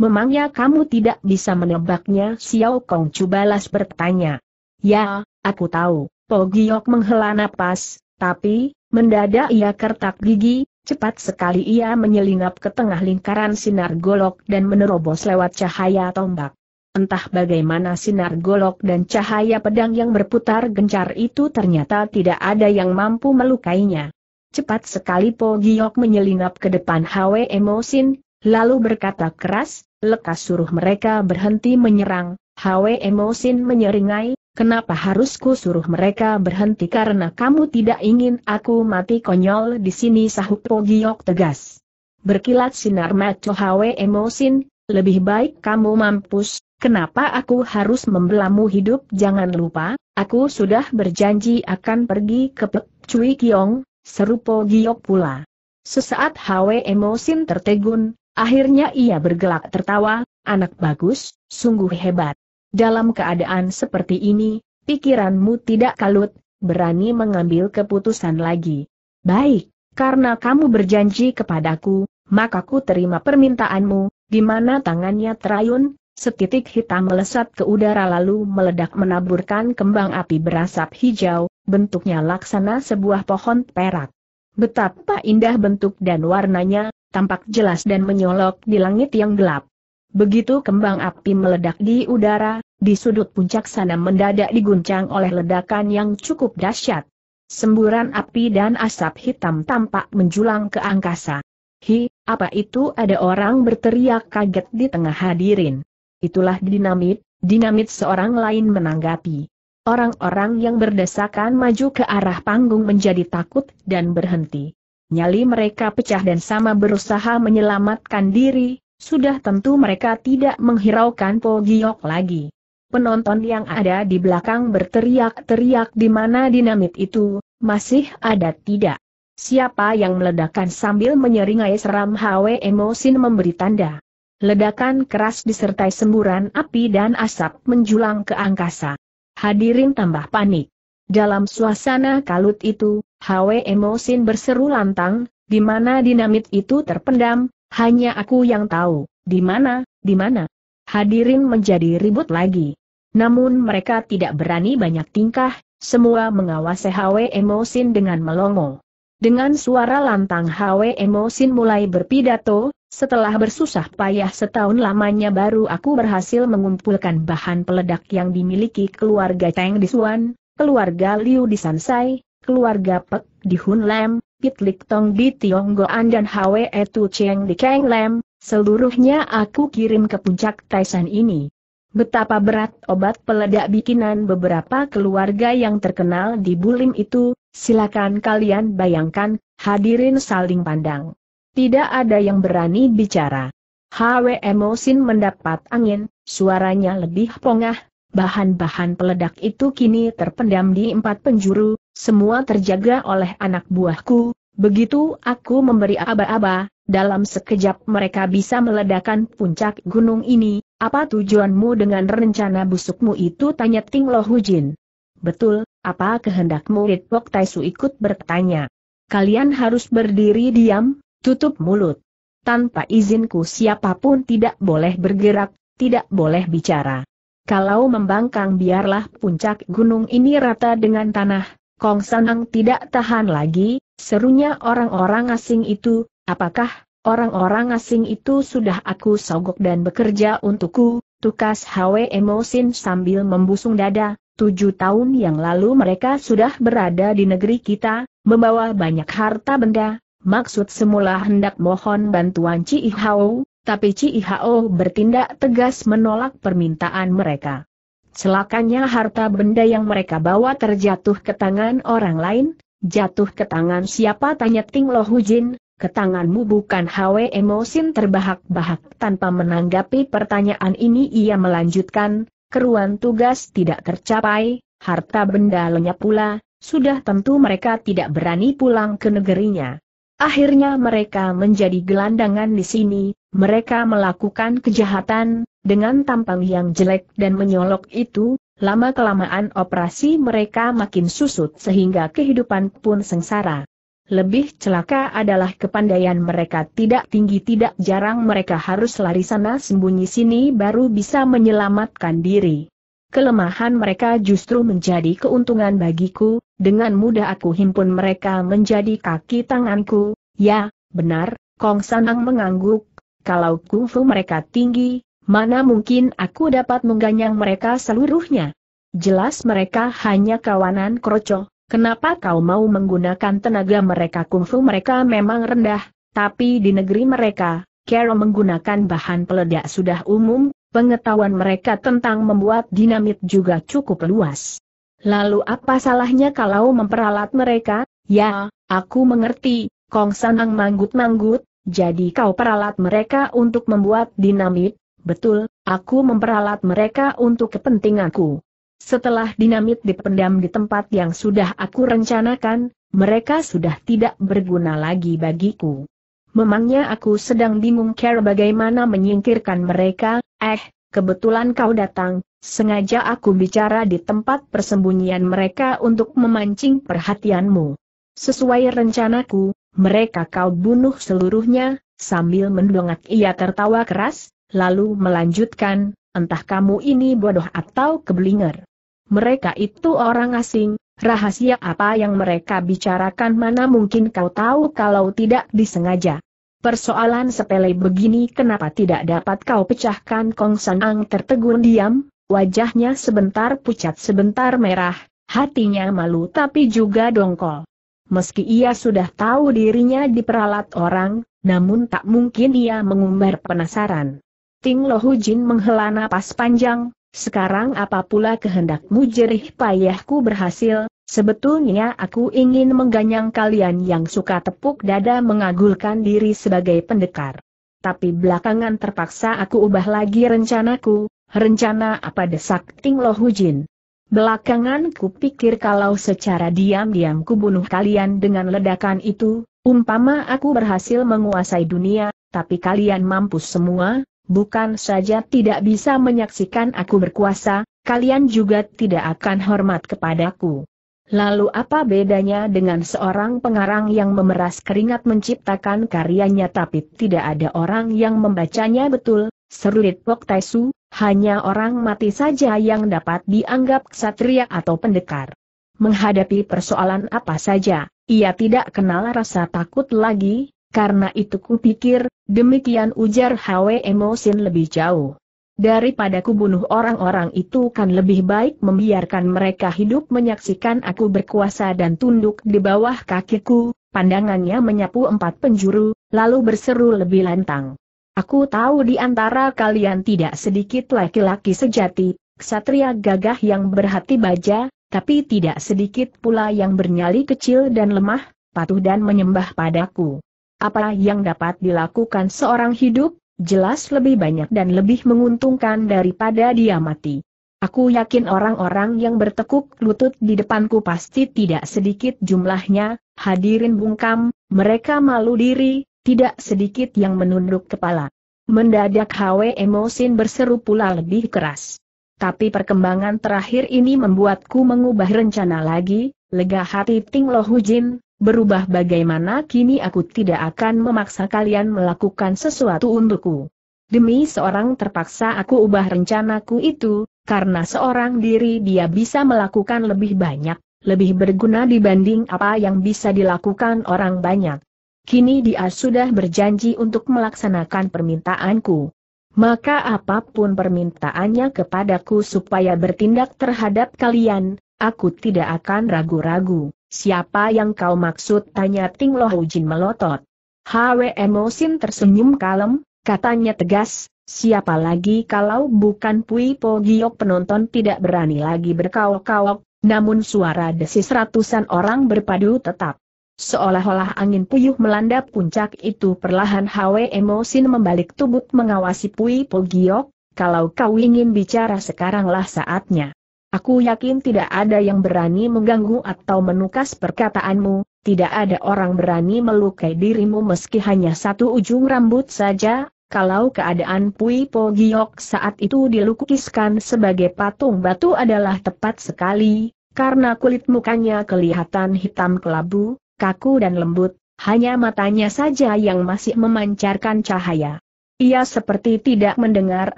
Memangnya kamu tidak bisa menebaknya Xiao Kong Chu balas bertanya. Ya, aku tahu, Pogiok menghela napas, tapi, mendadak ia kertak gigi, Cepat sekali ia menyelinap ke tengah lingkaran sinar golok dan menerobos lewat cahaya tombak. Entah bagaimana sinar golok dan cahaya pedang yang berputar gencar itu ternyata tidak ada yang mampu melukainya. Cepat sekali Po Giok menyelinap ke depan Hwe Emosin, lalu berkata keras, lekas suruh mereka berhenti menyerang. Hwe Emosin menyeringai, Kenapa harus ku suruh mereka berhenti karena kamu tidak ingin aku mati konyol di sini sahut Pogiok tegas. Berkilat sinar maco Hwe emosin, lebih baik kamu mampus, kenapa aku harus membelamu hidup jangan lupa, aku sudah berjanji akan pergi ke Pek Cui Kiong, seru Pogiok pula. Sesaat Hwe emosin tertegun, akhirnya ia bergelak tertawa, anak bagus, sungguh hebat. Dalam keadaan seperti ini, pikiranmu tidak kalut, berani mengambil keputusan lagi. Baik, karena kamu berjanji kepadaku, maka ku terima permintaanmu, di mana tangannya terayun, setitik hitam melesat ke udara lalu meledak menaburkan kembang api berasap hijau, bentuknya laksana sebuah pohon perak. Betapa indah bentuk dan warnanya, tampak jelas dan menyolok di langit yang gelap. Begitu kembang api meledak di udara, di sudut puncak sana mendadak diguncang oleh ledakan yang cukup dahsyat. Semburan api dan asap hitam tampak menjulang ke angkasa. Hi, apa itu ada orang berteriak kaget di tengah hadirin. Itulah dinamit, dinamit seorang lain menanggapi. Orang-orang yang berdesakan maju ke arah panggung menjadi takut dan berhenti. Nyali mereka pecah dan sama berusaha menyelamatkan diri, sudah tentu mereka tidak menghiraukan Po Giok lagi. Penonton yang ada di belakang berteriak-teriak di mana dinamit itu, masih ada tidak. Siapa yang meledakan sambil menyeringai seram Hwe Emosin memberi tanda. Ledakan keras disertai semburan api dan asap menjulang ke angkasa. Hadirin tambah panik. Dalam suasana kalut itu, Hwe Emosin berseru lantang, di mana dinamit itu terpendam, hanya aku yang tahu, di mana, di mana. Hadirin menjadi ribut lagi. Namun mereka tidak berani banyak tingkah, semua mengawasi Hwe Emosin dengan melongo. Dengan suara lantang Hwe Emosin mulai berpidato, setelah bersusah payah setahun lamanya baru aku berhasil mengumpulkan bahan peledak yang dimiliki keluarga Tang Disuan, keluarga Liu Disansai, keluarga Pek di Hun Lam, Pit Tong di Goan dan Hwe Tu Cheng di Kang Lam, seluruhnya aku kirim ke puncak Taishan ini. Betapa berat obat peledak bikinan beberapa keluarga yang terkenal di Bulim itu, silakan kalian bayangkan, hadirin saling pandang. Tidak ada yang berani bicara. Hwe Mosin mendapat angin, suaranya lebih pongah, Bahan-bahan peledak itu kini terpendam di empat penjuru, semua terjaga oleh anak buahku, begitu aku memberi aba-aba, dalam sekejap mereka bisa meledakkan puncak gunung ini, apa tujuanmu dengan rencana busukmu itu tanya Ting Lo Hujin. Betul, apa kehendakmu Tai Taisu ikut bertanya. Kalian harus berdiri diam, tutup mulut. Tanpa izinku siapapun tidak boleh bergerak, tidak boleh bicara. Kalau membangkang biarlah puncak gunung ini rata dengan tanah, Kong Sanang tidak tahan lagi, serunya orang-orang asing itu, apakah orang-orang asing itu sudah aku sogok dan bekerja untukku, tukas Hwe Emosin sambil membusung dada, tujuh tahun yang lalu mereka sudah berada di negeri kita, membawa banyak harta benda, maksud semula hendak mohon bantuan Ci Ihao, tapi Ci Ihao bertindak tegas menolak permintaan mereka. Celakanya harta benda yang mereka bawa terjatuh ke tangan orang lain, jatuh ke tangan siapa tanya Ting Lo Hujin, ke tanganmu bukan Hwe Emosin terbahak-bahak tanpa menanggapi pertanyaan ini ia melanjutkan, keruan tugas tidak tercapai, harta benda lenyap pula, sudah tentu mereka tidak berani pulang ke negerinya. Akhirnya mereka menjadi gelandangan di sini, mereka melakukan kejahatan, dengan tampang yang jelek dan menyolok itu, lama-kelamaan operasi mereka makin susut sehingga kehidupan pun sengsara. Lebih celaka adalah kepandaian mereka tidak tinggi tidak jarang mereka harus lari sana sembunyi sini baru bisa menyelamatkan diri. Kelemahan mereka justru menjadi keuntungan bagiku, dengan mudah aku himpun mereka menjadi kaki tanganku, ya, benar, Kong Sanang mengangguk, kalau kungfu mereka tinggi, Mana mungkin aku dapat mengganyang mereka seluruhnya? Jelas mereka hanya kawanan kroco, kenapa kau mau menggunakan tenaga mereka kungfu mereka memang rendah, tapi di negeri mereka, Carol menggunakan bahan peledak sudah umum, pengetahuan mereka tentang membuat dinamit juga cukup luas. Lalu apa salahnya kalau memperalat mereka? Ya, aku mengerti, Kong Sanang manggut-manggut, jadi kau peralat mereka untuk membuat dinamit, Betul, aku memperalat mereka untuk kepentinganku. Setelah dinamit dipendam di tempat yang sudah aku rencanakan, mereka sudah tidak berguna lagi bagiku. Memangnya aku sedang bingung care bagaimana menyingkirkan mereka, eh, kebetulan kau datang, sengaja aku bicara di tempat persembunyian mereka untuk memancing perhatianmu. Sesuai rencanaku, mereka kau bunuh seluruhnya, sambil mendongak ia tertawa keras, lalu melanjutkan, entah kamu ini bodoh atau keblinger. Mereka itu orang asing, rahasia apa yang mereka bicarakan mana mungkin kau tahu kalau tidak disengaja. Persoalan sepele begini kenapa tidak dapat kau pecahkan Kong San tertegun diam, wajahnya sebentar pucat sebentar merah, hatinya malu tapi juga dongkol. Meski ia sudah tahu dirinya diperalat orang, namun tak mungkin ia mengumbar penasaran. Ting Lohu Jin menghela napas panjang, sekarang apa pula kehendakmu jerih payahku berhasil, sebetulnya aku ingin mengganyang kalian yang suka tepuk dada mengagulkan diri sebagai pendekar. Tapi belakangan terpaksa aku ubah lagi rencanaku, rencana apa desak Ting Lohu Jin. Belakangan kupikir kalau secara diam-diam ku bunuh kalian dengan ledakan itu, umpama aku berhasil menguasai dunia, tapi kalian mampus semua, bukan saja tidak bisa menyaksikan aku berkuasa, kalian juga tidak akan hormat kepadaku. Lalu apa bedanya dengan seorang pengarang yang memeras keringat menciptakan karyanya tapi tidak ada orang yang membacanya betul, Seru Pok Taisu, hanya orang mati saja yang dapat dianggap ksatria atau pendekar. Menghadapi persoalan apa saja, ia tidak kenal rasa takut lagi, karena itu kupikir, demikian ujar Hwe Emosin lebih jauh. Daripada kubunuh orang-orang itu kan lebih baik membiarkan mereka hidup menyaksikan aku berkuasa dan tunduk di bawah kakiku, pandangannya menyapu empat penjuru, lalu berseru lebih lantang. Aku tahu di antara kalian tidak sedikit laki-laki sejati, ksatria gagah yang berhati baja, tapi tidak sedikit pula yang bernyali kecil dan lemah, patuh dan menyembah padaku. Apa yang dapat dilakukan seorang hidup, jelas lebih banyak dan lebih menguntungkan daripada dia mati. Aku yakin orang-orang yang bertekuk lutut di depanku pasti tidak sedikit jumlahnya, hadirin bungkam, mereka malu diri, tidak sedikit yang menunduk kepala. Mendadak HW Emosin berseru pula lebih keras. Tapi perkembangan terakhir ini membuatku mengubah rencana lagi, lega hati Ting Lo Hujin, berubah bagaimana kini aku tidak akan memaksa kalian melakukan sesuatu untukku. Demi seorang terpaksa aku ubah rencanaku itu, karena seorang diri dia bisa melakukan lebih banyak, lebih berguna dibanding apa yang bisa dilakukan orang banyak. Kini dia sudah berjanji untuk melaksanakan permintaanku. Maka apapun permintaannya kepadaku supaya bertindak terhadap kalian, aku tidak akan ragu-ragu. Siapa yang kau maksud? Tanya Ting Lo Jin melotot. HWMO Sin tersenyum kalem, katanya tegas, siapa lagi kalau bukan Pui Po Giok penonton tidak berani lagi berkawok-kawok, namun suara desis ratusan orang berpadu tetap. Seolah-olah angin puyuh melanda puncak itu perlahan HWMO Sin membalik tubuh mengawasi Pui Po Giok, kalau kau ingin bicara sekaranglah saatnya. Aku yakin tidak ada yang berani mengganggu atau menukas perkataanmu, tidak ada orang berani melukai dirimu meski hanya satu ujung rambut saja, kalau keadaan Pui Po Giok saat itu dilukiskan sebagai patung batu adalah tepat sekali, karena kulit mukanya kelihatan hitam kelabu, kaku dan lembut, hanya matanya saja yang masih memancarkan cahaya. Ia seperti tidak mendengar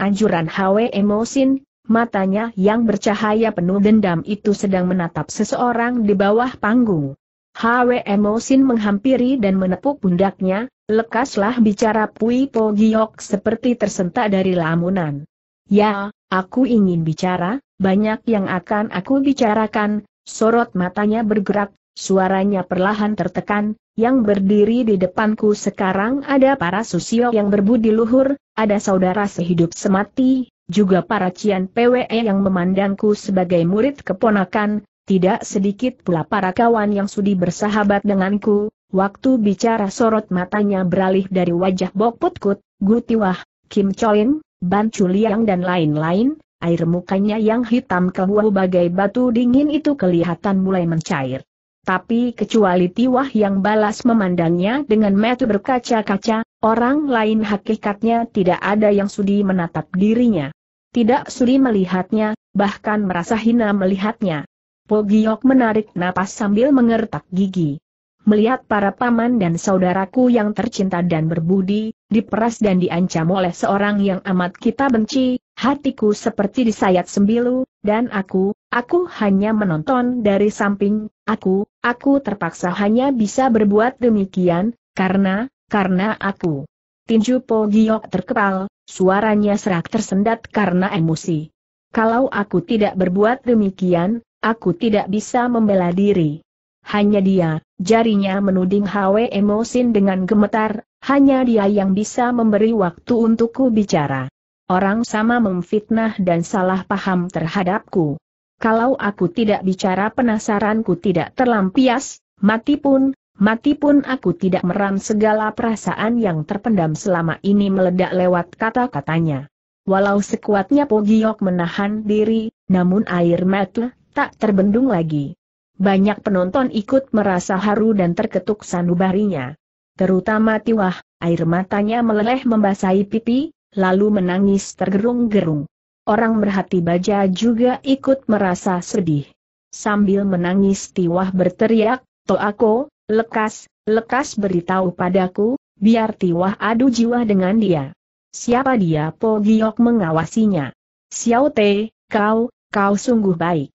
anjuran Hwe Emosin, Matanya yang bercahaya penuh dendam itu sedang menatap seseorang di bawah panggung. HWM Sin menghampiri dan menepuk pundaknya, lekaslah bicara Pui Po Giok seperti tersentak dari lamunan. Ya, aku ingin bicara, banyak yang akan aku bicarakan, sorot matanya bergerak, suaranya perlahan tertekan, yang berdiri di depanku sekarang ada para susio yang berbudi luhur, ada saudara sehidup semati, juga para Cian PWE yang memandangku sebagai murid keponakan, tidak sedikit pula para kawan yang sudi bersahabat denganku, waktu bicara sorot matanya beralih dari wajah Bok Putkut, Kut, Gutiwah, Kim Choin, Ban Chuliang dan lain-lain, air mukanya yang hitam kehuau bagai batu dingin itu kelihatan mulai mencair. Tapi kecuali Tiwah yang balas memandangnya dengan metu berkaca-kaca, orang lain hakikatnya tidak ada yang sudi menatap dirinya. Tidak suri melihatnya, bahkan merasa hina melihatnya. Pogiok menarik napas sambil mengertak gigi. Melihat para paman dan saudaraku yang tercinta dan berbudi, diperas dan diancam oleh seorang yang amat kita benci, hatiku seperti disayat sembilu, dan aku, aku hanya menonton dari samping, aku, aku terpaksa hanya bisa berbuat demikian, karena, karena aku. Tinju Po Giok terkepal, suaranya serak tersendat karena emosi. Kalau aku tidak berbuat demikian, aku tidak bisa membela diri. Hanya dia, jarinya menuding Hwe Emosin dengan gemetar, hanya dia yang bisa memberi waktu untukku bicara. Orang sama memfitnah dan salah paham terhadapku. Kalau aku tidak bicara penasaranku tidak terlampias, mati pun, Mati pun aku tidak meram segala perasaan yang terpendam selama ini meledak lewat kata-katanya. Walau sekuatnya Pogiok menahan diri, namun air mata tak terbendung lagi. Banyak penonton ikut merasa haru dan terketuk sanubarinya. Terutama Tiwah, air matanya meleleh membasahi pipi, lalu menangis tergerung-gerung. Orang berhati baja juga ikut merasa sedih. Sambil menangis Tiwah berteriak, aku. Lekas, lekas beritahu padaku, biar Tiwah adu jiwa dengan dia. Siapa dia Po Giok mengawasinya? Xiao Te, kau, kau sungguh baik.